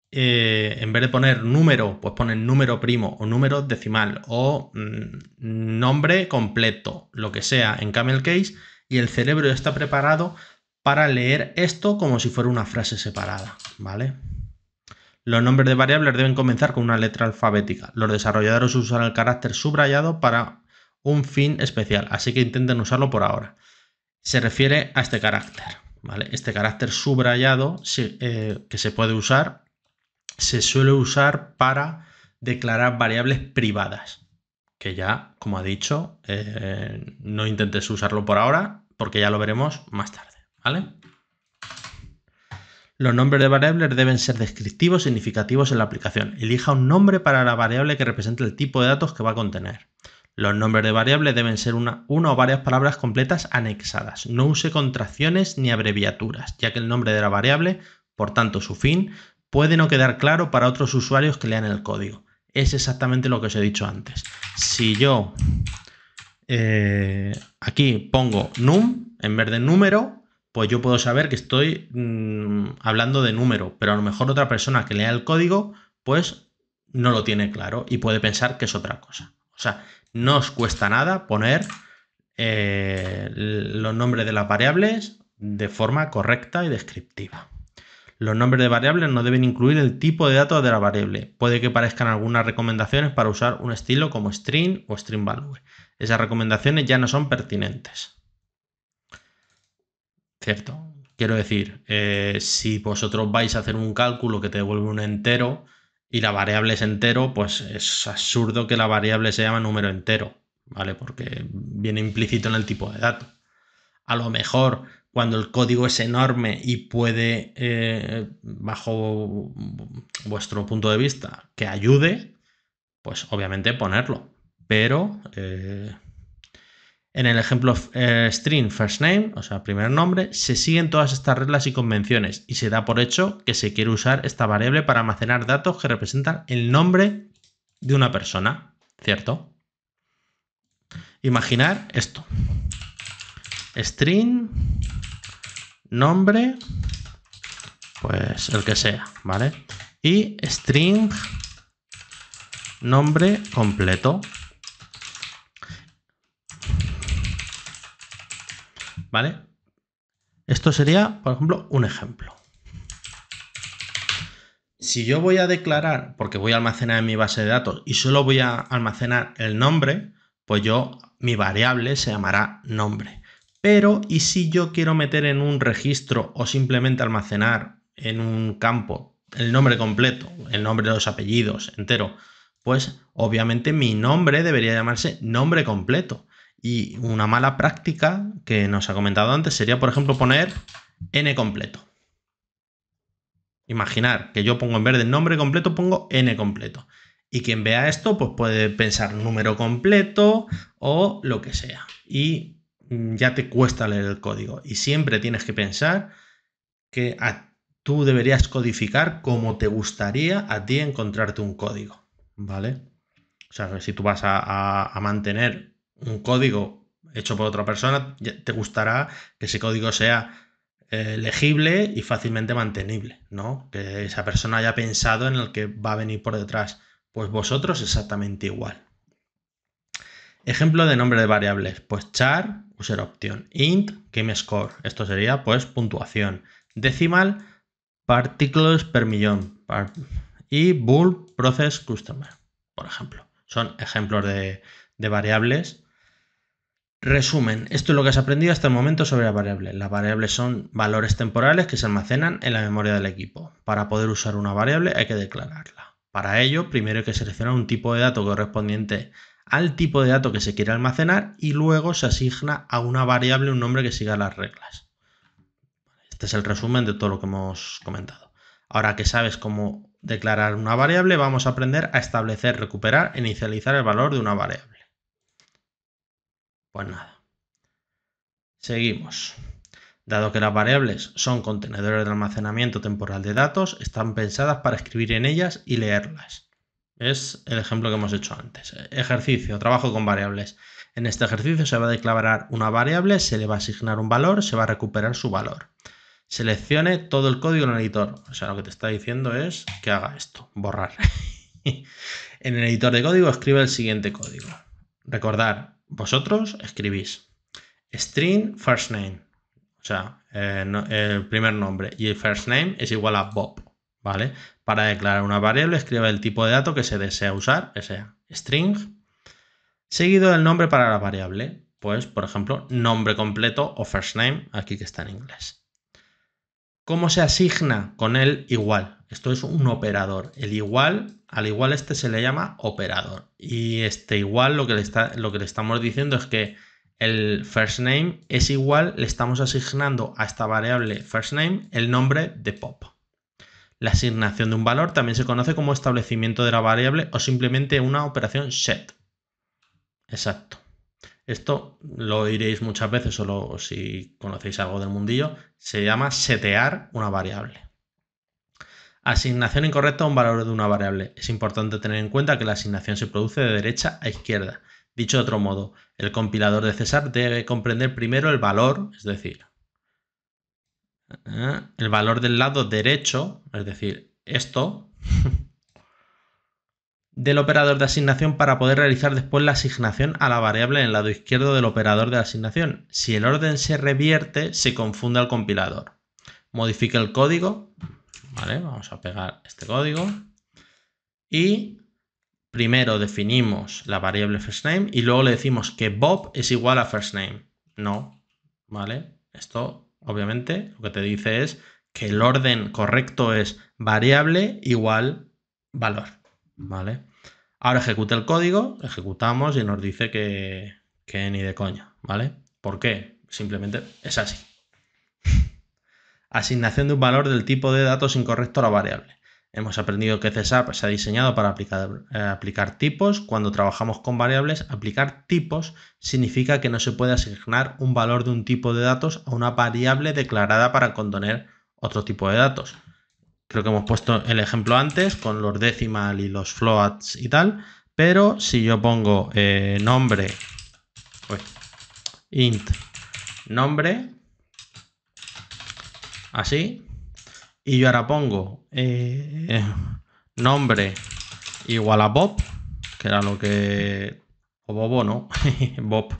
eh, en vez de poner número, pues ponen número primo o número decimal o mm, nombre completo, lo que sea en Camel Case, y el cerebro está preparado para leer esto como si fuera una frase separada, ¿vale? Los nombres de variables deben comenzar con una letra alfabética. Los desarrolladores usan el carácter subrayado para un fin especial, así que intenten usarlo por ahora. Se refiere a este carácter, ¿vale? Este carácter subrayado eh, que se puede usar se suele usar para declarar variables privadas, que ya, como ha dicho, eh, no intentes usarlo por ahora, porque ya lo veremos más tarde, ¿vale? Los nombres de variables deben ser descriptivos significativos en la aplicación. Elija un nombre para la variable que represente el tipo de datos que va a contener. Los nombres de variables deben ser una, una, o varias palabras completas anexadas. No use contracciones ni abreviaturas, ya que el nombre de la variable, por tanto su fin, puede no quedar claro para otros usuarios que lean el código. Es exactamente lo que os he dicho antes. Si yo eh, aquí pongo num en vez de número, pues yo puedo saber que estoy mm, hablando de número, pero a lo mejor otra persona que lea el código, pues no lo tiene claro y puede pensar que es otra cosa. O sea, no os cuesta nada poner eh, los nombres de las variables de forma correcta y descriptiva. Los nombres de variables no deben incluir el tipo de datos de la variable. Puede que parezcan algunas recomendaciones para usar un estilo como string o string value. Esas recomendaciones ya no son pertinentes. Cierto. Quiero decir, eh, si vosotros vais a hacer un cálculo que te devuelve un entero y la variable es entero, pues es absurdo que la variable se llame número entero, ¿vale? Porque viene implícito en el tipo de dato. A lo mejor cuando el código es enorme y puede, eh, bajo vuestro punto de vista, que ayude, pues obviamente ponerlo. Pero eh, en el ejemplo eh, string first name, o sea, primer nombre, se siguen todas estas reglas y convenciones y se da por hecho que se quiere usar esta variable para almacenar datos que representan el nombre de una persona, ¿cierto? Imaginar esto. String nombre, pues el que sea, ¿vale? Y string nombre completo. ¿Vale? Esto sería, por ejemplo, un ejemplo. Si yo voy a declarar, porque voy a almacenar en mi base de datos y solo voy a almacenar el nombre, pues yo, mi variable se llamará nombre. Pero, ¿y si yo quiero meter en un registro o simplemente almacenar en un campo el nombre completo, el nombre de los apellidos entero? Pues obviamente mi nombre debería llamarse nombre completo. Y una mala práctica que nos ha comentado antes sería, por ejemplo, poner n completo. Imaginar que yo pongo en verde nombre completo, pongo n completo. Y quien vea esto, pues puede pensar número completo o lo que sea. Y Mm, ya te cuesta leer el código. Y siempre tienes que pensar que tú deberías codificar como te gustaría a ti encontrarte un código, ¿vale? O sea, si tú vas a, mantener un código hecho por otra persona, te gustará que ese código sea eh, legible y fácilmente mantenible, ¿no? Que esa persona haya pensado en el que va a venir por detrás. Pues vosotros exactamente igual. Ejemplo de nombre de variables, pues char, user option, int, game score, esto sería pues puntuación, decimal, partículas per millón y bull process customer, por ejemplo. Son ejemplos de, variables. Resumen, esto es lo que has aprendido hasta el momento sobre las variables. Las variables son valores temporales que se almacenan en la memoria del equipo. Para poder usar una variable hay que declararla. Para ello, primero hay que seleccionar un tipo de dato correspondiente al tipo de dato que se quiere almacenar y luego se asigna a una variable un nombre que siga las reglas. Este es el resumen de todo lo que hemos comentado. Ahora que sabes cómo declarar una variable, vamos a aprender a establecer, recuperar e inicializar el valor de una variable. Pues nada. Seguimos. Dado que las variables son contenedores de almacenamiento temporal de datos, están pensadas para escribir en ellas y leerlas. Es el ejemplo que hemos hecho antes. Ejercicio, trabajo con variables. En este ejercicio se va a declarar una variable, se le va a asignar un valor, se va a recuperar su valor. Seleccione todo el código en el editor. O sea, lo que te está diciendo es que haga esto, borrar. en el editor de código escribe el siguiente código. Recordar, vosotros escribís string first name. O sea, eh, el primer nombre y el first name es igual a Bob. Para declarar una variable escriba el tipo de dato que se desea usar, ese string, seguido del nombre para la variable, pues por ejemplo nombre completo o first name, aquí que está en inglés. ¿Cómo se asigna con el igual? Esto es un operador. El igual, al igual este se le llama operador. Y este igual lo que está, lo que le estamos diciendo es que el first name es igual, le estamos asignando a esta variable first name el nombre de pop. La asignación de un valor también se conoce como establecimiento de la variable o simplemente una operación set. Exacto. Esto lo oiréis muchas veces, solo si conocéis algo del mundillo, se llama setear una variable. Asignación incorrecta a un valor de una variable. Es importante tener en cuenta que la asignación se produce de derecha a izquierda. Dicho de otro modo, el compilador de César debe comprender primero el valor, es decir, ¿eh? el valor del lado derecho, es decir, esto, del operador de asignación para poder realizar después la asignación a la variable en el lado izquierdo del operador de asignación. Si el orden se revierte, se confunde al compilador. Modifica el código. Vale, vamos a pegar este código. Y primero definimos la variable firstName y luego le decimos que Bob es igual a firstName. No, ¿vale? Esto obviamente, lo que te dice es que el orden correcto es variable igual valor, ¿vale? Ahora ejecuta el código, ejecutamos y nos dice que, ni de coña, ¿vale? ¿Por qué? Simplemente es así. Asignación de un valor del tipo de datos incorrecto a la variable. Hemos aprendido que CSAP se ha diseñado para eh, aplicar, tipos. Cuando trabajamos con variables, aplicar tipos significa que no se puede asignar un valor de un tipo de datos a una variable declarada para contener otro tipo de datos. Creo que hemos puesto el ejemplo antes con los decimal y los floats y tal, pero si yo pongo eh, nombre, int nombre, así, y yo ahora pongo eh, eh, nombre igual a Bob, que era lo que... o Bobo, ¿no? Bob.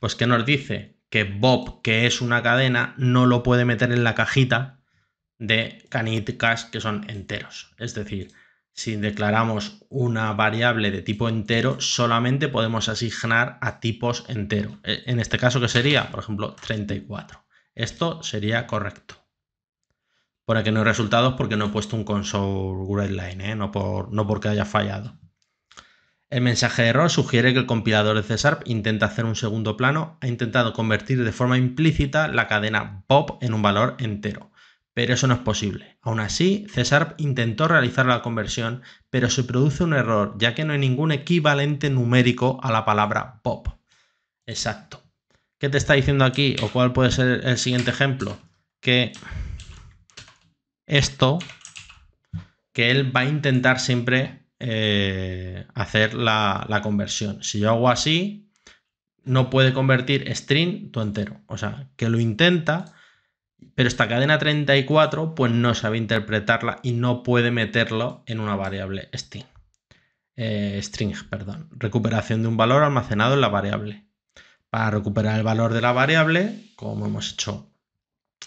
Pues que nos dice que Bob, que es una cadena, no lo puede meter en la cajita de canicas que son enteros. Es decir, si declaramos una variable de tipo entero, solamente podemos asignar a tipos entero. E, en este caso, que sería? Por ejemplo, 34. Esto sería correcto. Por que no hay resultados porque no he puesto un console redline, ¿eh? no, por, no porque haya fallado. El mensaje de error sugiere que el compilador de C intenta hacer un segundo plano, ha intentado convertir de forma implícita la cadena pop en un valor entero, pero eso no es posible. Aún así, C intentó realizar la conversión, pero se produce un error ya que no hay ningún equivalente numérico a la palabra pop. Exacto. ¿Qué te está diciendo aquí o cuál puede ser el siguiente ejemplo? Que esto que él va a intentar siempre eh, hacer la, conversión. Si yo hago así, no puede convertir string tu entero. O sea, que lo intenta, pero esta cadena 34 pues no sabe interpretarla y no puede meterlo en una variable string. Eh, string, perdón. Recuperación de un valor almacenado en la variable. Para recuperar el valor de la variable, como hemos hecho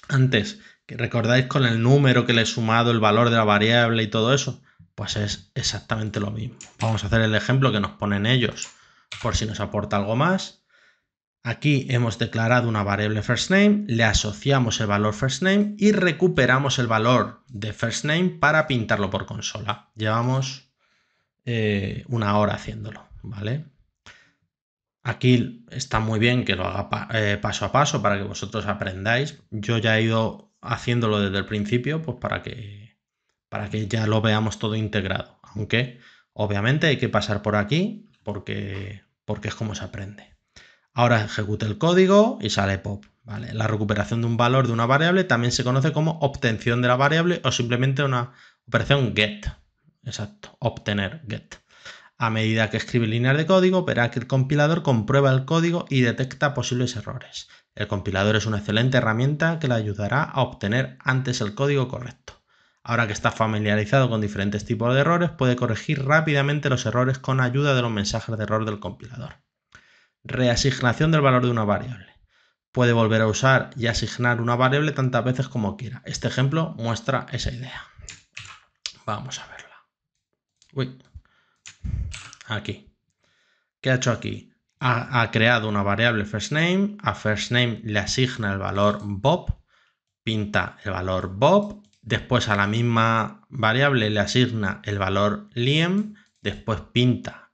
antes, recordáis con el número que le he sumado, el valor de la variable y todo eso, pues es exactamente lo mismo. Vamos a hacer el ejemplo que nos ponen ellos por si nos aporta algo más. Aquí hemos declarado una variable firstName, le asociamos el valor firstName y recuperamos el valor de firstName para pintarlo por consola. Llevamos eh, una hora haciéndolo, ¿vale? Aquí está muy bien que lo haga eh, paso a paso para que vosotros aprendáis. Yo ya he ido haciéndolo desde el principio, pues para que, para que ya lo veamos todo integrado. Aunque obviamente hay que pasar por aquí porque, porque es como se aprende. Ahora ejecuta el código y sale pop. La recuperación de un valor de una variable también se conoce como obtención de la variable o simplemente una operación get. Exacto, obtener get. A medida que escribe líneas de código, verá que el compilador comprueba el código y detecta posibles errores. El compilador es una excelente herramienta que le ayudará a obtener antes el código correcto. Ahora que está familiarizado con diferentes tipos de errores, puede corregir rápidamente los errores con ayuda de los mensajes de error del compilador. Reasignación del valor de una variable. Puede volver a usar y asignar una variable tantas veces como quiera. Este ejemplo muestra esa idea. Vamos a verla. Uy. Aquí. ¿Qué ha hecho aquí? ha, creado una variable firstName, a firstName le asigna el valor Bob, pinta el valor Bob, después a la misma variable le asigna el valor Liam, después pinta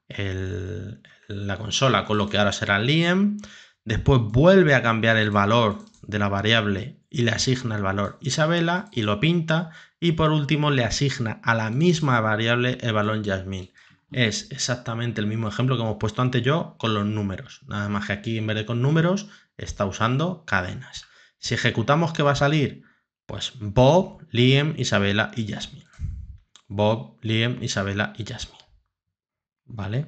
la consola con lo que ahora será Liam, después vuelve a cambiar el valor de la variable y le asigna el valor Isabela y lo pinta y por último le asigna a la misma variable el valor Jasmine es exactamente el mismo ejemplo que hemos puesto antes yo con los números. Nada más que aquí en vez de con números está usando cadenas. Si ejecutamos, ¿qué va a salir? Pues Bob, Liam, Isabela y Jasmine. Bob, Liam, Isabela y Jasmine. ¿Vale?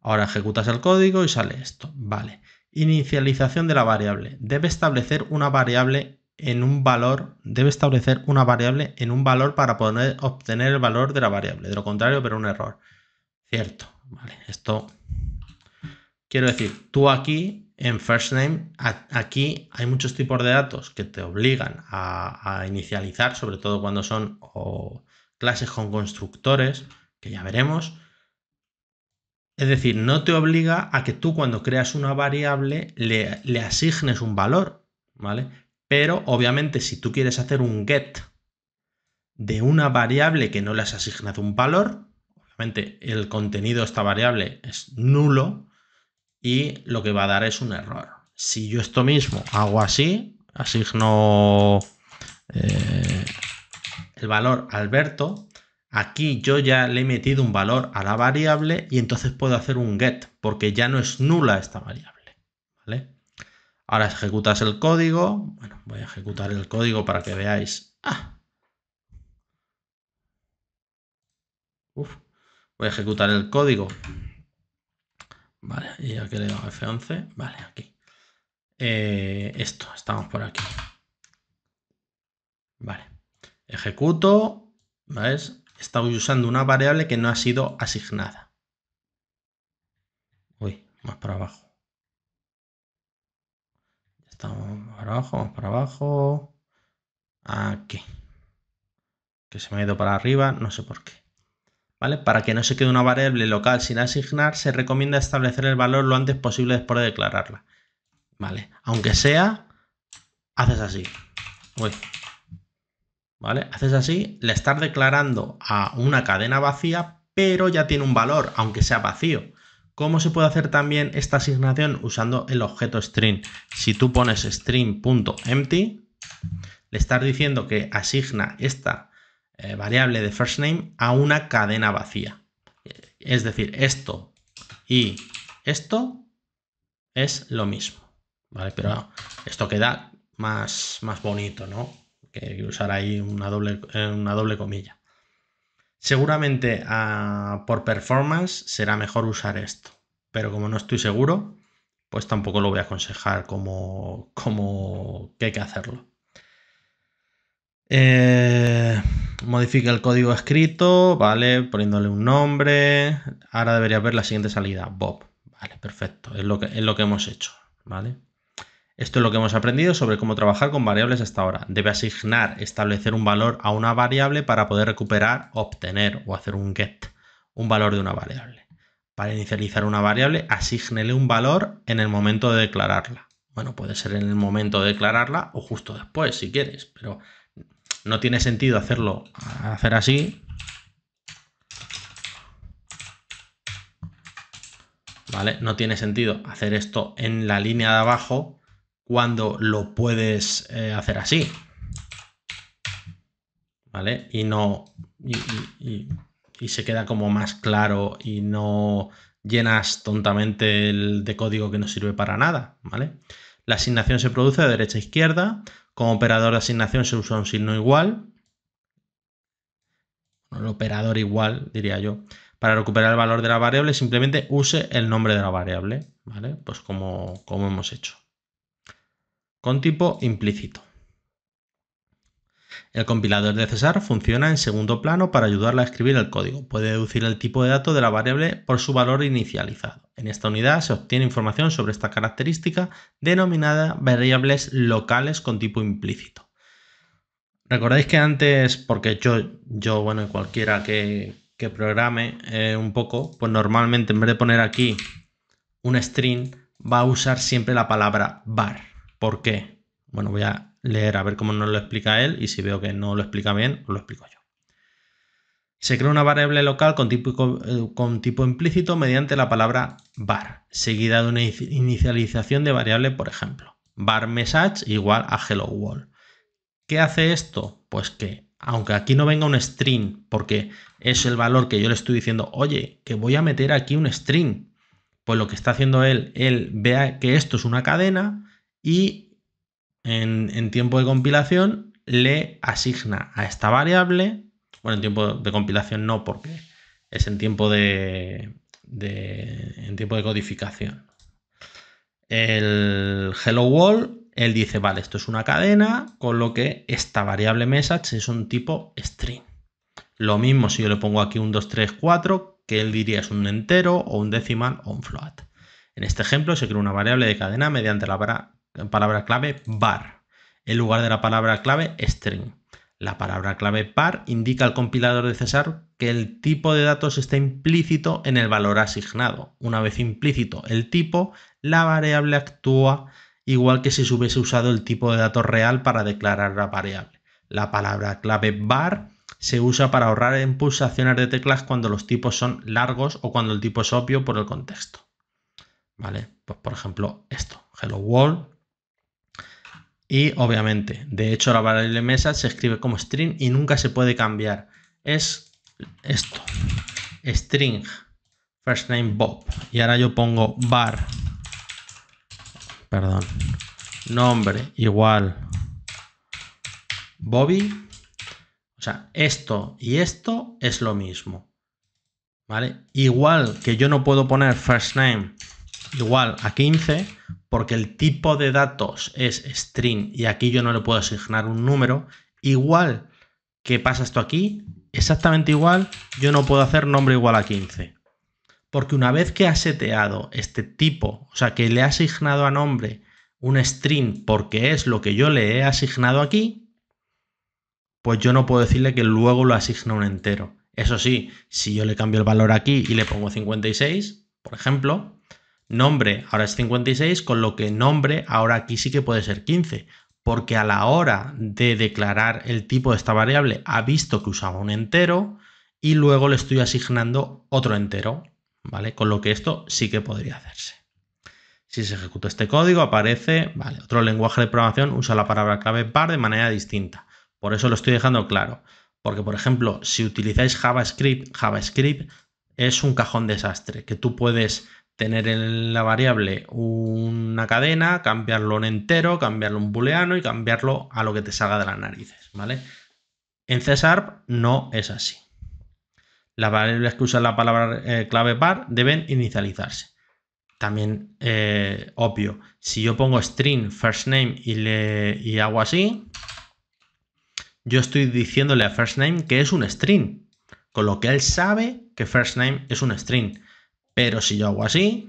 Ahora ejecutas el código y sale esto. Vale. Inicialización de la variable. Debe establecer una variable en un valor, debe establecer una variable en un valor para poder obtener el valor de la variable. De lo contrario, pero un error. Cierto. Vale, esto quiero decir, tú aquí en first name, aquí hay muchos tipos de datos que te obligan a, inicializar, sobre todo cuando son clases con constructores, que ya veremos. Es decir, no te obliga a que tú cuando creas una variable le, le asignes un valor, ¿vale? Pero obviamente si tú quieres hacer un get de una variable que no le has asignado un valor, obviamente el contenido de esta variable es nulo y lo que va a dar es un error. Si yo esto mismo hago así, asigno eh, el valor Alberto, aquí yo ya le he metido un valor a la variable y entonces puedo hacer un get porque ya no es nula esta variable. Ahora ejecutas el código. Bueno, voy a ejecutar el código para que veáis. Ah. Uf. Voy a ejecutar el código. Vale, y ya que le doy F11, vale, aquí. Eh, esto, estamos por aquí. Vale. Ejecuto, ¿ves? Estamos usando una variable que no ha sido asignada. Uy, más para abajo. Estamos para abajo, para abajo. Aquí. Que se me ha ido para arriba, no sé por qué. ¿Vale? Para que no se quede una variable local sin asignar, se recomienda establecer el valor lo antes posible después de declararla. ¿Vale? Aunque sea, haces así. ¿Vale? Haces así, le estás declarando a una cadena vacía, pero ya tiene un valor, aunque sea vacío. ¿Cómo se puede hacer también esta asignación usando el objeto string? Si tú pones string.empty, le estás diciendo que asigna esta eh, variable de first name a una cadena vacía. Es decir, esto y esto es lo mismo. ¿vale? Pero esto queda más, más bonito, ¿no? Que usar ahí una doble, eh, una doble comilla. Seguramente ah, por performance será mejor usar esto, pero como no estoy seguro, pues tampoco lo voy a aconsejar como, como que hay que hacerlo. Eh, modifica el código escrito, ¿vale? Poniéndole un nombre. Ahora debería ver la siguiente salida, Bob. Vale, perfecto. Es lo que, es lo que hemos hecho, ¿vale? Esto es lo que hemos aprendido sobre cómo trabajar con variables hasta ahora. Debe asignar, establecer un valor a una variable para poder recuperar, obtener o hacer un get, un valor de una variable. Para inicializar una variable, asígnele un valor en el momento de declararla. Bueno, puede ser en el momento de declararla o justo después, si quieres, pero no tiene sentido hacerlo, hacer así. ¿Vale? No tiene sentido hacer esto en la línea de abajo cuando lo puedes eh, hacer así. ¿Vale? Y no. Y, se queda como más claro y no llenas tontamente el de código que no sirve para nada. ¿Vale? La asignación se produce de derecha a izquierda. Como operador de asignación se usa un signo igual. El operador igual, diría yo. Para recuperar el valor de la variable, simplemente use el nombre de la variable. ¿Vale? Pues como, como hemos hecho con tipo implícito. El compilador de César funciona en segundo plano para ayudarla a escribir el código. Puede deducir el tipo de dato de la variable por su valor inicializado. En esta unidad se obtiene información sobre esta característica denominada variables locales con tipo implícito. Recordáis que antes, porque yo, yo bueno, cualquiera que, programe eh, un poco, pues normalmente en vez de poner aquí un string, va a usar siempre la palabra var ¿Por qué? Bueno, voy a leer a ver cómo nos lo explica él y si veo que no lo explica bien, lo explico yo. Se crea una variable local con tipo, con tipo implícito mediante la palabra var, seguida de una inicialización de variable, por ejemplo. var message igual a hello world. ¿Qué hace esto? Pues que, aunque aquí no venga un string, porque es el valor que yo le estoy diciendo, oye, que voy a meter aquí un string, pues lo que está haciendo él, él vea que esto es una cadena, y en, tiempo de compilación le asigna a esta variable, bueno, en tiempo de compilación no, porque es en tiempo de, tiempo de codificación. El hello world, él dice, vale, esto es una cadena, con lo que esta variable message es un tipo string. Lo mismo si yo le pongo aquí un 2, 3, 4, que él diría es un entero o un decimal o un float. En este ejemplo se crea una variable de cadena mediante la, palabra clave var en lugar de la palabra clave string. La palabra clave par indica al compilador de César que el tipo de datos está implícito en el valor asignado. Una vez implícito el tipo, la variable actúa igual que si se hubiese usado el tipo de datos real para declarar la variable. La palabra clave var se usa para ahorrar en pulsaciones de teclas cuando los tipos son largos o cuando el tipo es obvio por el contexto. ¿Vale? Pues por ejemplo esto, hello world, y obviamente, de hecho, la variable mesa se escribe como string y nunca se puede cambiar. Es esto: string first name Bob. Y ahora yo pongo bar, perdón, nombre igual Bobby. O sea, esto y esto es lo mismo. ¿Vale? Igual que yo no puedo poner first name igual a 15, porque el tipo de datos es string y aquí yo no le puedo asignar un número, igual que pasa esto aquí, exactamente igual, yo no puedo hacer nombre igual a 15. Porque una vez que ha seteado este tipo, o sea, que le ha asignado a nombre un string porque es lo que yo le he asignado aquí, pues yo no puedo decirle que luego lo asigna un entero. Eso sí, si yo le cambio el valor aquí y le pongo 56, por ejemplo, nombre ahora es 56, con lo que nombre ahora aquí sí que puede ser 15, porque a la hora de declarar el tipo de esta variable ha visto que usaba un entero y luego le estoy asignando otro entero, ¿vale? Con lo que esto sí que podría hacerse. Si se ejecuta este código aparece, vale, otro lenguaje de programación usa la palabra clave par de manera distinta. Por eso lo estoy dejando claro, porque por ejemplo, si utilizáis JavaScript, JavaScript es un cajón desastre, que tú puedes tener en la variable una cadena, cambiarlo en entero, cambiarlo en booleano y cambiarlo a lo que te salga de las narices, ¿vale? En CSARP no es así. Las variables que usan la palabra eh, clave par deben inicializarse. También, eh, obvio, si yo pongo string first name y, le, y hago así, yo estoy diciéndole a first name que es un string, con lo que él sabe que first name es un string pero si yo hago así,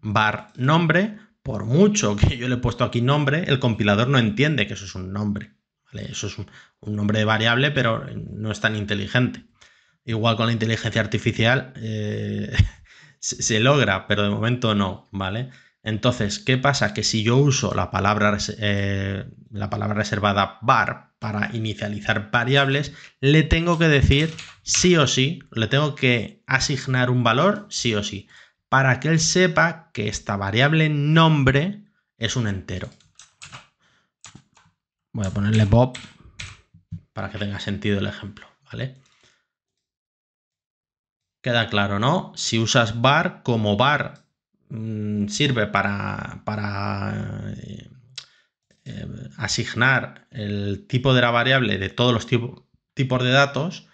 bar nombre, por mucho que yo le he puesto aquí nombre, el compilador no entiende que eso es un nombre. Eso es un, nombre de variable, pero no es tan inteligente. Igual con la inteligencia artificial eh, se, logra, pero de momento no, ¿vale? Entonces, ¿qué pasa? Que si yo uso la palabra, eh, la palabra reservada bar para inicializar variables, le tengo que decir sí o sí, le tengo que asignar un valor sí o sí, para que él sepa que esta variable nombre es un entero. Voy a ponerle Bob para que tenga sentido el ejemplo, ¿vale? Queda claro, ¿no? Si usas bar como bar mm, sirve para, eh, eh, asignar el tipo de la variable de todos los tipos de datos,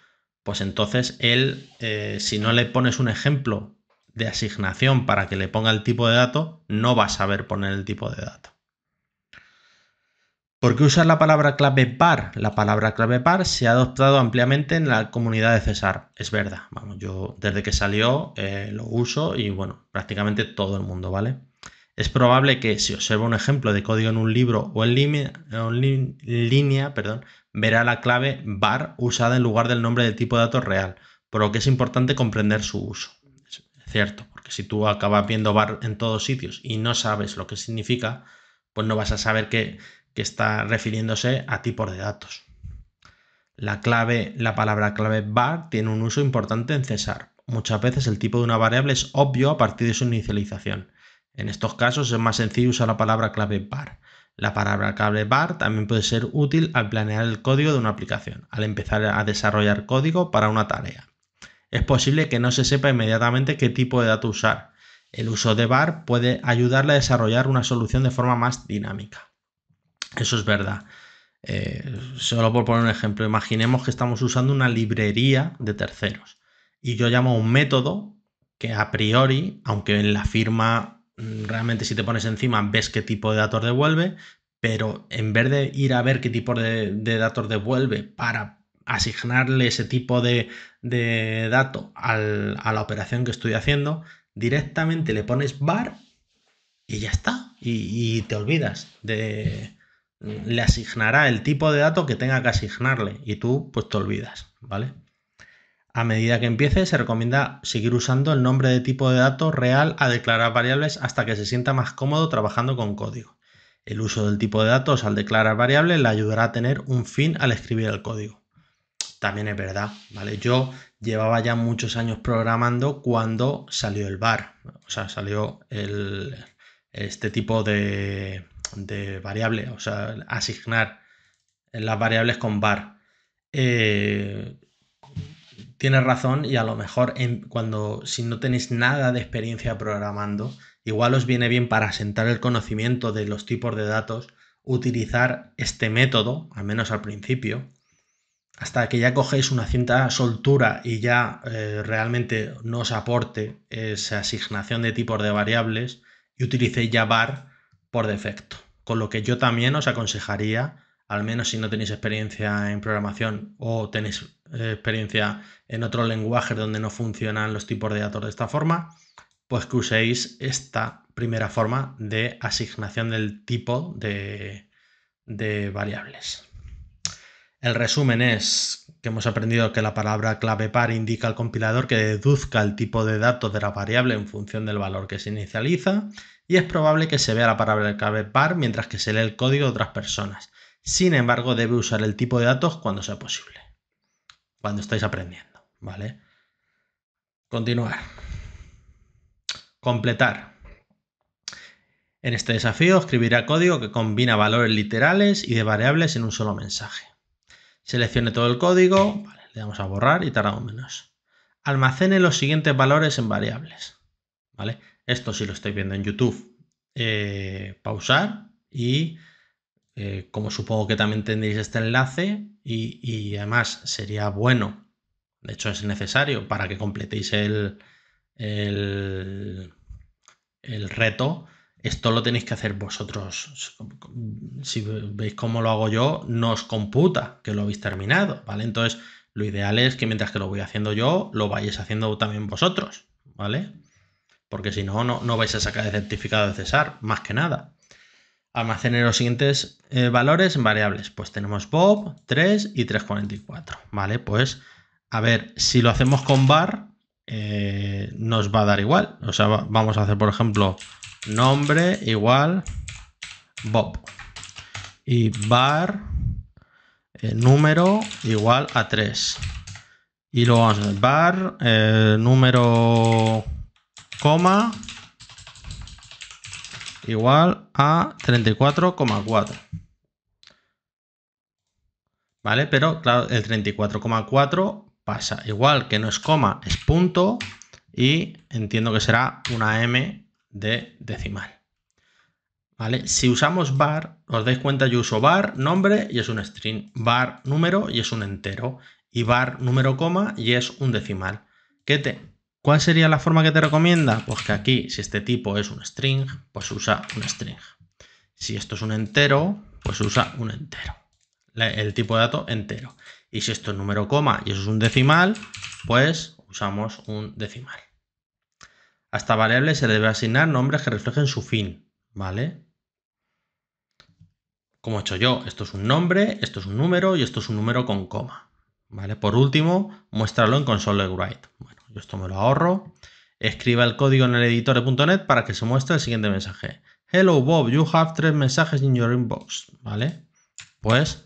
pues entonces él, eh, si no le pones un ejemplo de asignación para que le ponga el tipo de dato, no va a saber poner el tipo de dato. ¿Por qué usar la palabra clave par? La palabra clave par se ha adoptado ampliamente en la comunidad de César. Es verdad. Vamos, yo desde que salió eh, lo uso y bueno, prácticamente todo el mundo, ¿vale? Es probable que si observa un ejemplo de código en un libro o en línea perdón, verá la clave var usada en lugar del nombre de tipo de datos real, por lo que es importante comprender su uso. Es cierto, porque si tú acabas viendo var en todos sitios y no sabes lo que significa, pues no vas a saber que, está refiriéndose a tipos de datos. La la palabra clave var tiene un uso importante en César. Muchas veces el tipo de una variable es obvio a partir de su inicialización. En estos casos es más sencillo usar la palabra clave var la palabra cable bar también puede ser útil al planear el código de una aplicación, al empezar a desarrollar código para una tarea. Es posible que no se sepa inmediatamente qué tipo de dato usar. El uso de bar puede ayudarle a desarrollar una solución de forma más dinámica. Eso es verdad. Eh, solo por poner un ejemplo, imaginemos que estamos usando una librería de terceros y yo llamo un método que a priori, aunque en la firma Mm, realmente si te pones encima ves qué tipo de datos devuelve, pero en vez de ir a ver qué tipo de, datos devuelve para asignarle ese tipo de, de dato a la operación que estoy haciendo, directamente le pones bar y ya está. Y, y, te olvidas de. Le asignará el tipo de dato que tenga que asignarle y tú, pues te olvidas, ¿vale? A medida que empiece, se recomienda seguir usando el nombre de tipo de dato real a declarar variables hasta que se sienta más cómodo trabajando con código. El uso del tipo de datos al declarar variables le ayudará a tener un fin al escribir el código. También es verdad, ¿vale? Yo llevaba ya muchos años programando cuando salió el bar, o sea, salió este tipo de, variable, o sea, asignar las variables con bar. Eh, tienes razón y a lo mejor en, cuando si no tenéis nada de experiencia programando, igual os viene bien para asentar el conocimiento de los tipos de datos, utilizar este método, al menos al principio, hasta que ya cogéis una cierta soltura y ya eh, realmente no os aporte esa asignación de tipos de variables y utilicéis ya var por defecto. Con lo que yo también os aconsejaría, al menos si no tenéis experiencia en programación o tenéis eh, experiencia en otro lenguaje donde no funcionan los tipos de datos de esta forma, pues que uséis esta primera forma de asignación del tipo de, de variables. El resumen es que hemos aprendido que la palabra clave par indica al compilador que deduzca el tipo de datos de la variable en función del valor que se inicializa y es probable que se vea la palabra clave par mientras que se lee el código de otras personas. Sin embargo, debe usar el tipo de datos cuando sea posible cuando estáis aprendiendo, ¿vale? Continuar. Completar. En este desafío escribirá código que combina valores literales y de variables en un solo mensaje. Seleccione todo el código, le damos a borrar y tardamos menos. Almacene los siguientes valores en variables. ¿Vale? Esto si lo estáis viendo en YouTube, eh, pausar y eh, como supongo que también tendréis este enlace y, además sería bueno, de hecho es necesario para que completéis el, el, reto, esto lo tenéis que hacer vosotros. Si veis cómo lo hago yo, no os computa que lo habéis terminado, ¿vale? Entonces, lo ideal es que mientras que lo voy haciendo yo, lo vayáis haciendo también vosotros, ¿vale? Porque si no, no, no vais a sacar el certificado de cesar, más que nada almacenar los siguientes eh, valores en variables. Pues tenemos Bob, 3 y 3,44. Vale, pues a ver, si lo hacemos con bar, eh, nos va a dar igual. O sea, vamos a hacer, por ejemplo, nombre igual Bob. Y bar eh, número igual a 3. Y luego vamos a bar número coma igual a 34,4. ¿Vale? Pero claro, el 34,4 pasa igual que no es coma, es punto y entiendo que será una m de decimal. ¿Vale? Si usamos bar os dais cuenta, yo uso bar nombre y es un string, bar número y es un entero, y bar número coma y es un decimal. ¿Qué te, ¿Cuál sería la forma que te recomienda? Pues que aquí, si este tipo es un string, pues usa un string. Si esto es un entero, pues usa un entero. El tipo de dato entero. Y si esto es número coma y eso es un decimal, pues usamos un decimal. A esta variable se le debe asignar nombres que reflejen su fin, ¿vale? Como he hecho yo, esto es un nombre, esto es un número y esto es un número con coma, ¿vale? Por último, muéstralo en console.write esto me lo ahorro. Escriba el código en el .NET para que se muestre el siguiente mensaje. Hello Bob, you have tres mensajes in your inbox. ¿Vale? Pues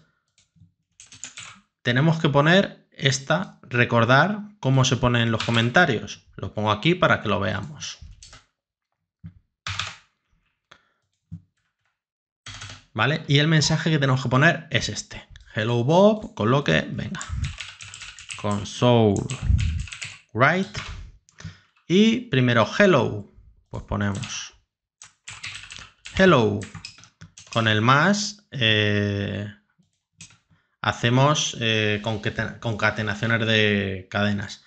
tenemos que poner esta, recordar cómo se pone en los comentarios. Lo pongo aquí para que lo veamos. ¿Vale? Y el mensaje que tenemos que poner es este. Hello Bob, coloque, venga. Console right. Y primero hello, pues ponemos hello. Con el más eh, hacemos eh, concatenaciones de cadenas.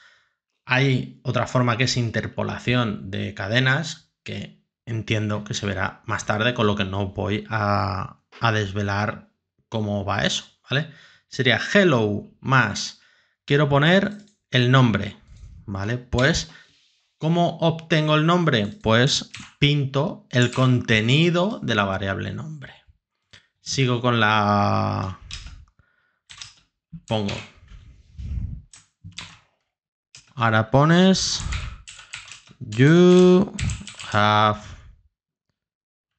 Hay otra forma que es interpolación de cadenas, que entiendo que se verá más tarde, con lo que no voy a, a desvelar cómo va eso, ¿vale? Sería hello más, quiero poner el nombre, ¿vale? Pues, ¿cómo obtengo el nombre? Pues pinto el contenido de la variable nombre. Sigo con la... Pongo. Ahora pones... You have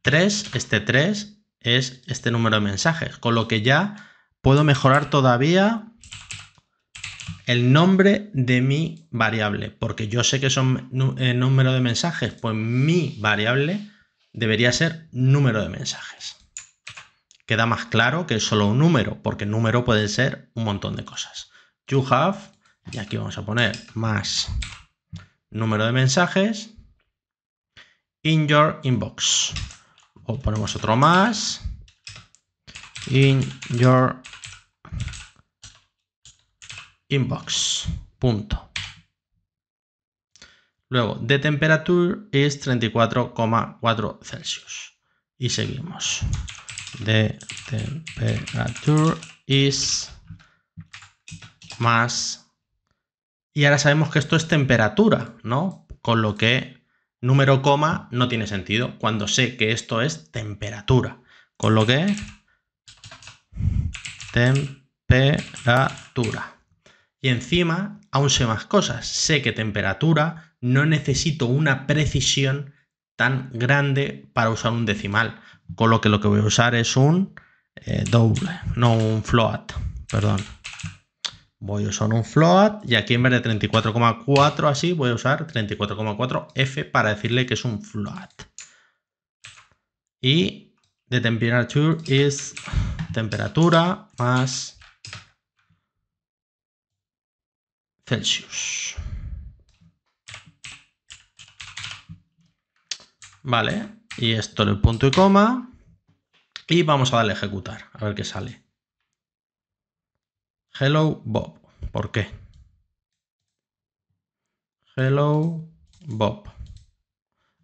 3, este 3 es este número de mensajes, con lo que ya puedo mejorar todavía el nombre de mi variable, porque yo sé que son eh, número de mensajes, pues mi variable debería ser número de mensajes. Queda más claro que es solo un número, porque número puede ser un montón de cosas. You have, y aquí vamos a poner más número de mensajes, in your inbox. O ponemos otro más, in your inbox. Punto. Luego, de temperatura es 34,4 Celsius. Y seguimos. De temperatura is más. Y ahora sabemos que esto es temperatura, ¿no? Con lo que número coma no tiene sentido cuando sé que esto es temperatura. Con lo que temperatura. Y encima, aún sé más cosas. Sé que temperatura no necesito una precisión tan grande para usar un decimal. Con lo que lo que voy a usar es un eh, doble, no un float. Perdón. Voy a usar un float y aquí en vez de 34,4 así voy a usar 34,4 F para decirle que es un float. Y de temperature es temperatura más Celsius. Vale, y esto el punto y coma. Y vamos a darle a ejecutar, a ver qué sale. Hello Bob. ¿Por qué? Hello Bob.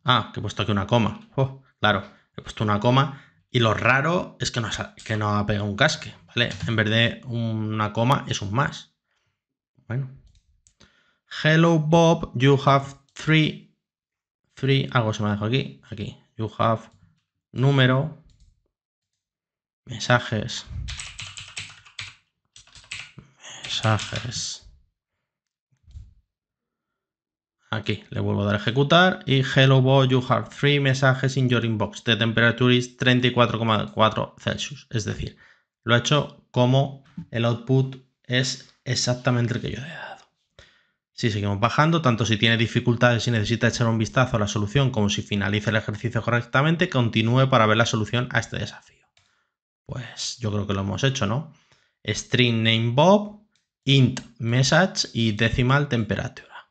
Ah, que he puesto aquí una coma. Oh, claro, he puesto una coma. Y lo raro es que no, que no ha pegado un casque, ¿vale? En vez de una coma es un más. Bueno, Hello Bob, you have three, three, algo se me dejó aquí, aquí, you have número, mensajes, mensajes. Aquí le vuelvo a dar a ejecutar y hello Bob, you have three mensajes in your inbox. The temperature is 34,4 Celsius. Es decir, lo he hecho como el output es exactamente el que yo he dado. Si seguimos bajando, tanto si tiene dificultades y necesita echar un vistazo a la solución como si finalice el ejercicio correctamente, continúe para ver la solución a este desafío. Pues yo creo que lo hemos hecho, ¿no? String name Bob, int message y decimal temperatura.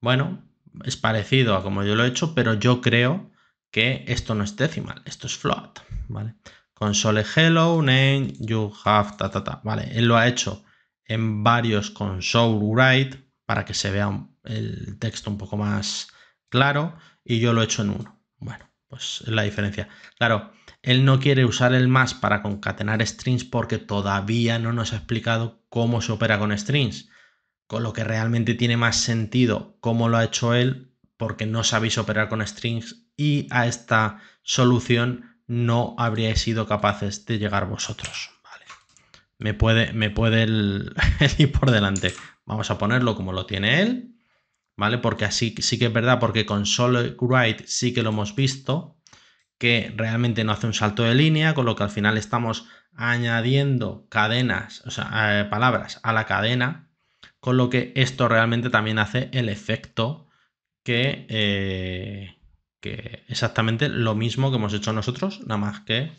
Bueno, es parecido a como yo lo he hecho, pero yo creo que esto no es decimal, esto es float, ¿vale? Console hello, name, you have, ta, ta, ta, ¿vale? Él lo ha hecho en varios console write, para que se vea el texto un poco más claro y yo lo he hecho en uno. Bueno, pues es la diferencia. Claro, él no quiere usar el más para concatenar strings porque todavía no nos ha explicado cómo se opera con strings. Con lo que realmente tiene más sentido cómo lo ha hecho él porque no sabéis operar con strings y a esta solución no habríais sido capaces de llegar vosotros. Vale. Me puede, me puede el ir por delante. Vamos a ponerlo como lo tiene él, ¿vale? Porque así sí que es verdad, porque con Write sí que lo hemos visto, que realmente no hace un salto de línea, con lo que al final estamos añadiendo cadenas, o sea, eh, palabras a la cadena, con lo que esto realmente también hace el efecto que, eh, que exactamente lo mismo que hemos hecho nosotros, nada más que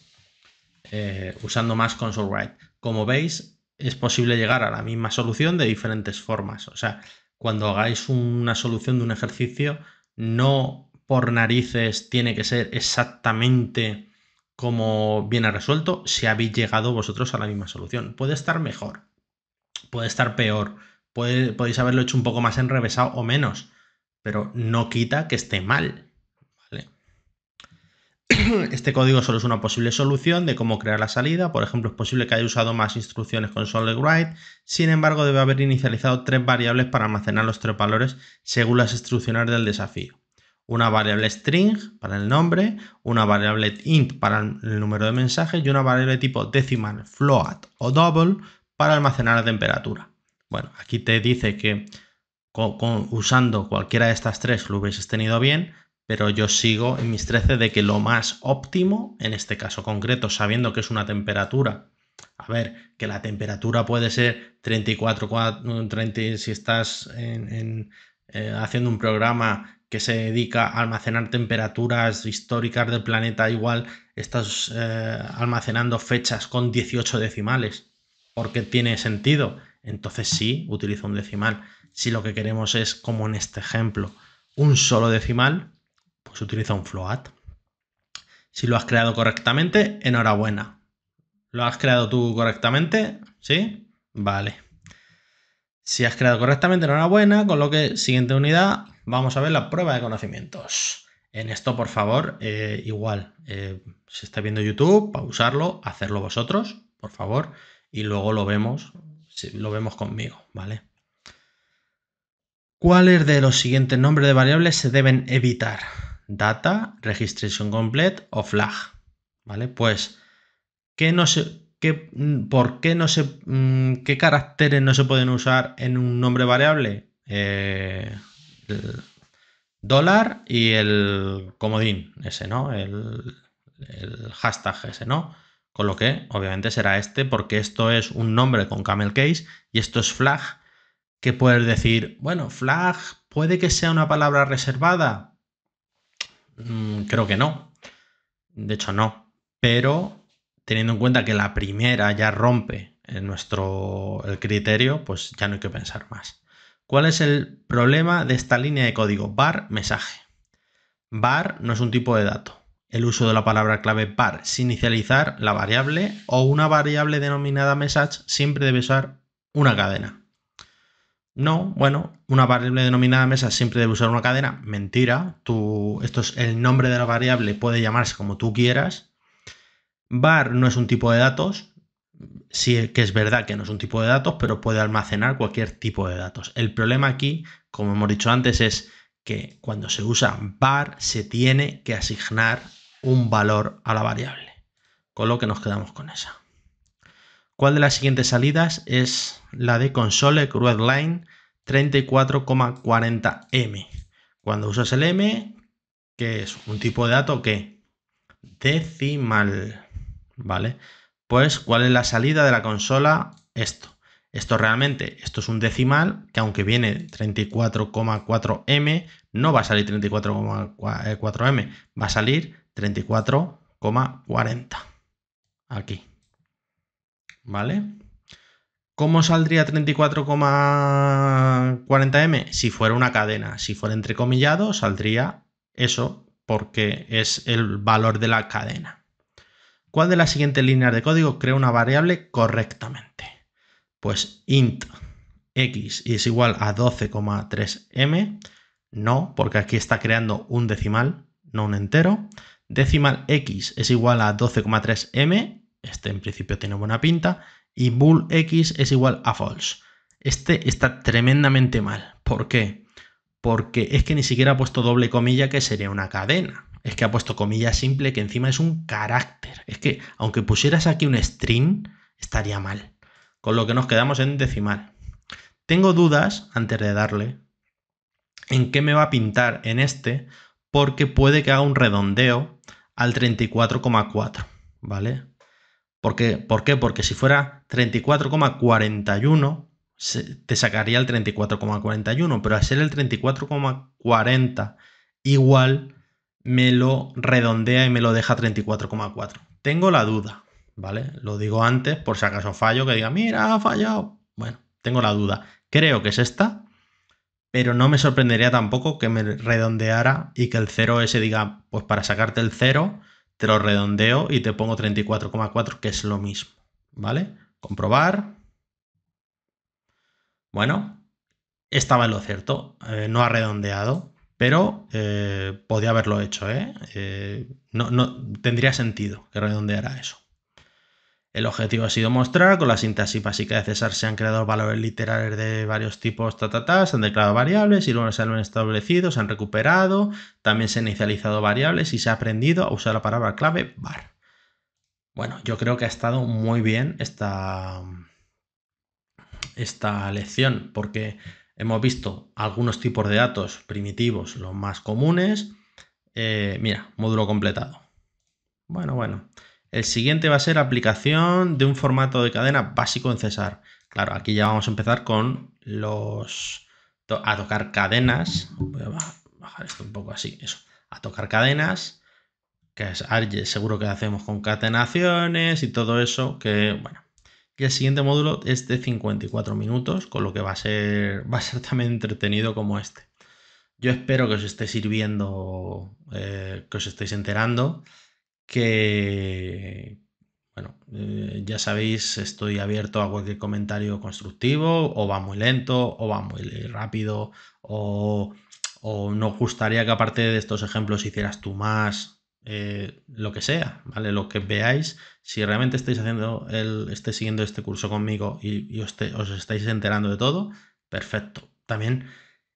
eh, usando más ConsoleWrite. Como veis, es posible llegar a la misma solución de diferentes formas. O sea, cuando hagáis una solución de un ejercicio, no por narices tiene que ser exactamente como viene resuelto si habéis llegado vosotros a la misma solución. Puede estar mejor, puede estar peor, podéis haberlo hecho un poco más enrevesado o menos, pero no quita que esté mal. Este código solo es una posible solución de cómo crear la salida. Por ejemplo, es posible que haya usado más instrucciones con SolidWrite. Sin embargo, debe haber inicializado tres variables para almacenar los tres valores según las instrucciones del desafío. Una variable string para el nombre, una variable int para el número de mensajes y una variable tipo decimal, float o double para almacenar la temperatura. Bueno, aquí te dice que usando cualquiera de estas tres lo hubieses tenido bien, pero yo sigo en mis 13 de que lo más óptimo, en este caso concreto, sabiendo que es una temperatura, a ver, que la temperatura puede ser 34, 30, mm, si estás eh, haciendo un programa que se dedica a almacenar temperaturas históricas del planeta, igual estás eh, almacenando fechas con 18 decimales, porque tiene sentido. Entonces sí, utilizo un decimal. Si lo que queremos es, como en este ejemplo, un solo decimal, pues se utiliza un float. Si lo has creado correctamente, enhorabuena. ¿Lo has creado tú correctamente? ¿Sí? Vale. Si has creado correctamente, enhorabuena, con lo que siguiente unidad vamos a ver la prueba de conocimientos. En esto, por favor, eh, igual, eh, si está viendo YouTube, pausarlo, hacerlo vosotros, por favor, y luego lo vemos, lo vemos conmigo, ¿vale? ¿Cuáles de los siguientes nombres de variables se deben evitar? data registration complete o flag. ¿Vale? Pues, ¿qué no se, qué, mm, ¿por qué no se, mm, qué caracteres no se pueden usar en un nombre variable? Eh, dólar y el comodín ese, ¿no? El, hashtag ese, ¿no? Con lo que obviamente será este porque esto es un nombre con camel case y esto es flag que puedes decir, bueno, flag puede que sea una palabra reservada, Mm, creo que no. De hecho, no. Pero teniendo en cuenta que la primera ya rompe nuestro el criterio, pues ya no hay que pensar más. ¿Cuál es el problema de esta línea de código? Bar mensaje. Bar no es un tipo de dato. El uso de la palabra clave bar sin inicializar la variable o una variable denominada message siempre debe usar una cadena. No, bueno, una variable denominada mesa siempre debe usar una cadena. Mentira. esto es el nombre de la variable, puede llamarse como tú quieras. Var no es un tipo de datos. Sí eh, que es verdad que no es un tipo de datos, pero puede almacenar cualquier tipo de datos. El problema aquí, como hemos dicho antes, es que cuando se usa var se tiene que asignar un valor a la variable. Con lo que nos quedamos con esa. ¿Cuál de las siguientes salidas es la de Console cruel Line 34,40M? Cuando usas el M, que es un tipo de dato que decimal, ¿vale? Pues ¿cuál es la salida de la consola? Esto. Esto realmente, esto es un decimal que aunque viene 34,4M, no va a salir 34,4M, va a salir 34,40. Aquí. ¿vale? ¿Cómo saldría 34,40M? Si fuera una cadena, si fuera entrecomillado, saldría eso porque es el valor de la cadena. ¿Cuál de las siguientes líneas de código crea una variable correctamente? Pues int x es igual a 12,3m, no, porque aquí está creando un decimal, no un entero. Decimal x es igual a 12,3m este en principio tiene buena pinta. Y bool x es igual a false. Este está tremendamente mal. ¿Por qué? Porque es que ni siquiera ha puesto doble comilla que sería una cadena. Es que ha puesto comilla simple que encima es un carácter. Es que aunque pusieras aquí un string, estaría mal. Con lo que nos quedamos en decimal. Tengo dudas antes de darle en qué me va a pintar en este porque puede que haga un redondeo al 34,4, ¿vale? ¿Por qué? Porque si fuera 34,41, te sacaría el 34,41, pero al ser el 34,40 igual me lo redondea y me lo deja 34,4. Tengo la duda, ¿vale? Lo digo antes por si acaso fallo, que diga, mira, ha fallado. Bueno, tengo la duda. Creo que es esta, pero no me sorprendería tampoco que me redondeara y que el 0S diga, pues para sacarte el 0 te lo redondeo y te pongo 34,4, que es lo mismo, ¿vale? Comprobar. Bueno, estaba en lo cierto, eh, no ha redondeado, pero eh, podía haberlo hecho, ¿eh? no, tendría sentido que redondeara eso. El objetivo ha sido mostrar con la síntesis básica de César se han creado valores literales de varios tipos, ta, se han declarado variables y luego se han establecido, se han recuperado, también se han inicializado variables y se ha aprendido a usar la palabra clave var. Bueno, yo creo que ha estado muy bien esta, esta lección porque hemos visto algunos tipos de datos primitivos, los más comunes. Eh, mira, módulo completado. Bueno, bueno. El siguiente va a ser aplicación de un formato de cadena básico en César. Claro, aquí ya vamos a empezar con los... a tocar cadenas. Voy a bajar esto un poco así, eso. A tocar cadenas, que es seguro que hacemos concatenaciones y todo eso, que bueno. Y el siguiente módulo es de 54 minutos, con lo que va a ser, va a ser también entretenido como este. Yo espero que os esté sirviendo, eh, que os estéis enterando que, bueno, eh, ya sabéis, estoy abierto a cualquier comentario constructivo, o va muy lento, o va muy rápido, o, o nos gustaría que aparte de estos ejemplos hicieras tú más, eh, lo que sea, ¿vale? Lo que veáis, si realmente estáis haciendo el, esté siguiendo este curso conmigo y, os, estáis enterando de todo, perfecto. También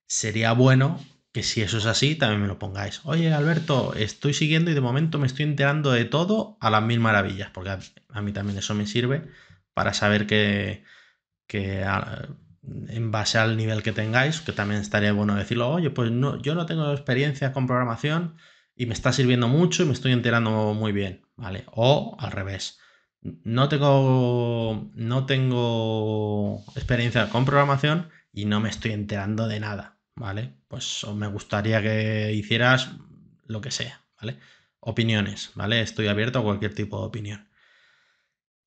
sería bueno que si eso es así, también me lo pongáis. Oye, Alberto, estoy siguiendo y de momento me estoy enterando de todo a las mil maravillas, porque a, mí también eso me sirve para saber que, en base al nivel que tengáis, que también estaría bueno decirlo, oye, pues no, yo no tengo experiencia con programación y me está sirviendo mucho y me estoy enterando muy bien, ¿vale? O al revés. No tengo, no tengo experiencia con programación y no me estoy enterando de nada, ¿vale? pues me gustaría que hicieras lo que sea, ¿vale? Opiniones, ¿vale? Estoy abierto a cualquier tipo de opinión.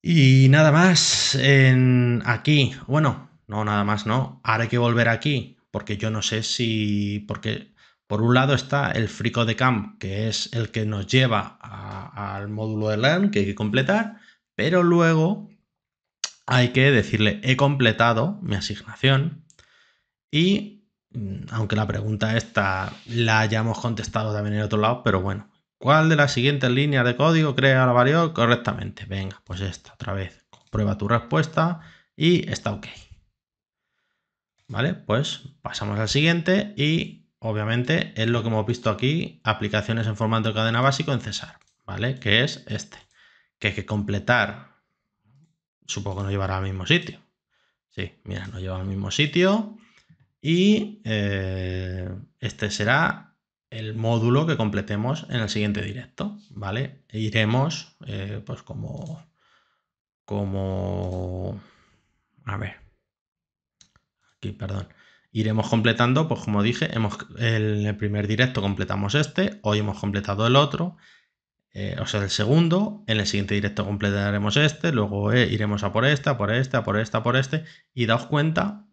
Y nada más en aquí. Bueno, no, nada más, no. Ahora hay que volver aquí, porque yo no sé si. Porque por un lado está el frico de camp, que es el que nos lleva al módulo de learn que hay que completar, pero luego hay que decirle he completado mi asignación y Mm, aunque la pregunta esta la hayamos contestado también en otro lado, pero bueno. ¿Cuál de las siguientes líneas de código crea la variable correctamente? Venga, pues esta otra vez. Comprueba tu respuesta y está ok. Vale, pues pasamos al siguiente y obviamente es lo que hemos visto aquí, aplicaciones en formato de cadena básico en César. ¿vale? Que es este, que hay que completar, supongo que no llevará al mismo sitio. Sí, mira, no lleva al mismo sitio y eh, este será el módulo que completemos en el siguiente directo, ¿vale? E iremos, eh, pues como, como, a ver, aquí, perdón, iremos completando, pues como dije, hemos, el, primer directo completamos este, hoy hemos completado el otro, eh, o sea, el segundo, en el siguiente directo completaremos este, luego iremos a por esta, a por esta, por esta, a por este, y daos cuenta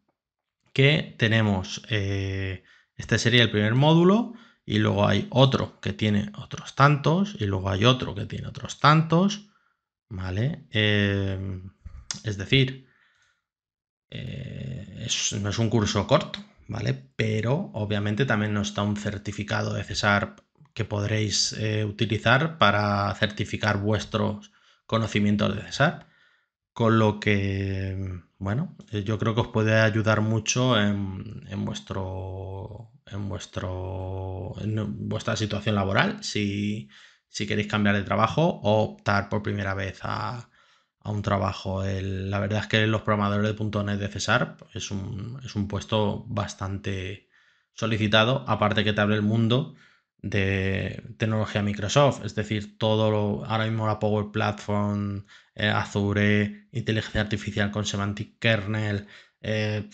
que tenemos, eh, este sería el primer módulo, y luego hay otro que tiene otros tantos, y luego hay otro que tiene otros tantos, ¿vale? Em, es decir, eh, no es un curso corto, ¿vale? Pero obviamente también nos da un certificado de Cesar que podréis eh, utilizar para certificar vuestros conocimientos de Cesar. Con lo que, bueno, eh, yo creo que os puede ayudar mucho en, en vuestro, en, vuestro, en vuestra situación laboral, si, queréis cambiar de trabajo o optar por primera vez a, un trabajo. El, la verdad es que los programadores de .NET de Cesar es un, es un puesto bastante solicitado, aparte que te abre el mundo de tecnología Microsoft, es decir, todo ahora mismo la Power Platform eh, Azure, inteligencia artificial con semantic kernel, eh,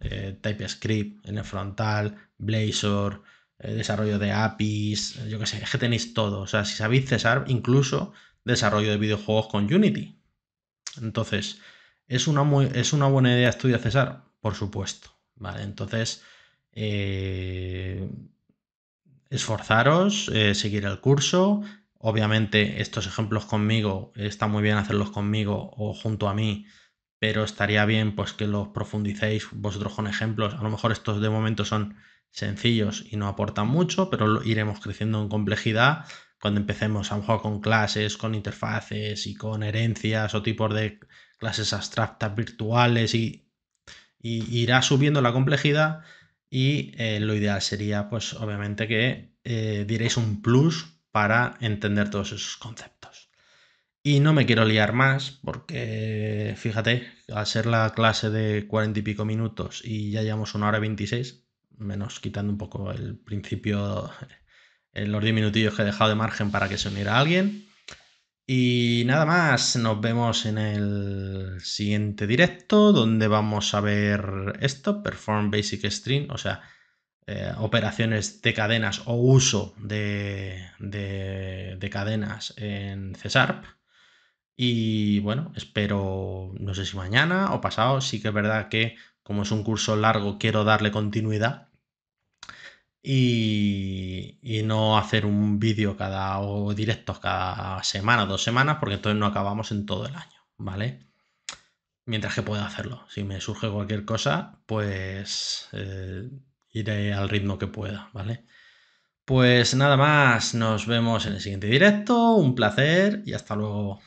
eh, TypeScript en el frontal, Blazor, desarrollo de APIs, yo qué sé, que tenéis todo. O sea, si sabéis César, incluso desarrollo de videojuegos con Unity. Entonces, ¿es una, es una buena idea estudiar César? Por supuesto. Vale, entonces esforzaros, seguir el curso, Obviamente estos ejemplos conmigo, está muy bien hacerlos conmigo o junto a mí, pero estaría bien pues que los profundicéis vosotros con ejemplos. A lo mejor estos de momento son sencillos y no aportan mucho, pero iremos creciendo en complejidad cuando empecemos a jugar con clases, con interfaces y con herencias o tipos de clases abstractas virtuales y, irá subiendo la complejidad y eh, lo ideal sería pues obviamente que eh, diréis un plus para entender todos esos conceptos. Y no me quiero liar más porque, fíjate, al ser la clase de cuarenta y pico minutos y ya llevamos una hora 26, menos quitando un poco el principio, los 10 minutillos que he dejado de margen para que se uniera alguien. Y nada más, nos vemos en el siguiente directo donde vamos a ver esto, Perform Basic String, o sea, eh, operaciones de cadenas o uso de, cadenas en CESARP. Y bueno, espero, no sé si mañana o pasado, sí que es verdad que como es un curso largo quiero darle continuidad y, no hacer un vídeo cada o directos cada semana, dos semanas, porque entonces no acabamos en todo el año, ¿vale? Mientras que pueda hacerlo. Si me surge cualquier cosa, pues eh, iré al ritmo que pueda, ¿vale? Pues nada más, nos vemos en el siguiente directo, un placer y hasta luego.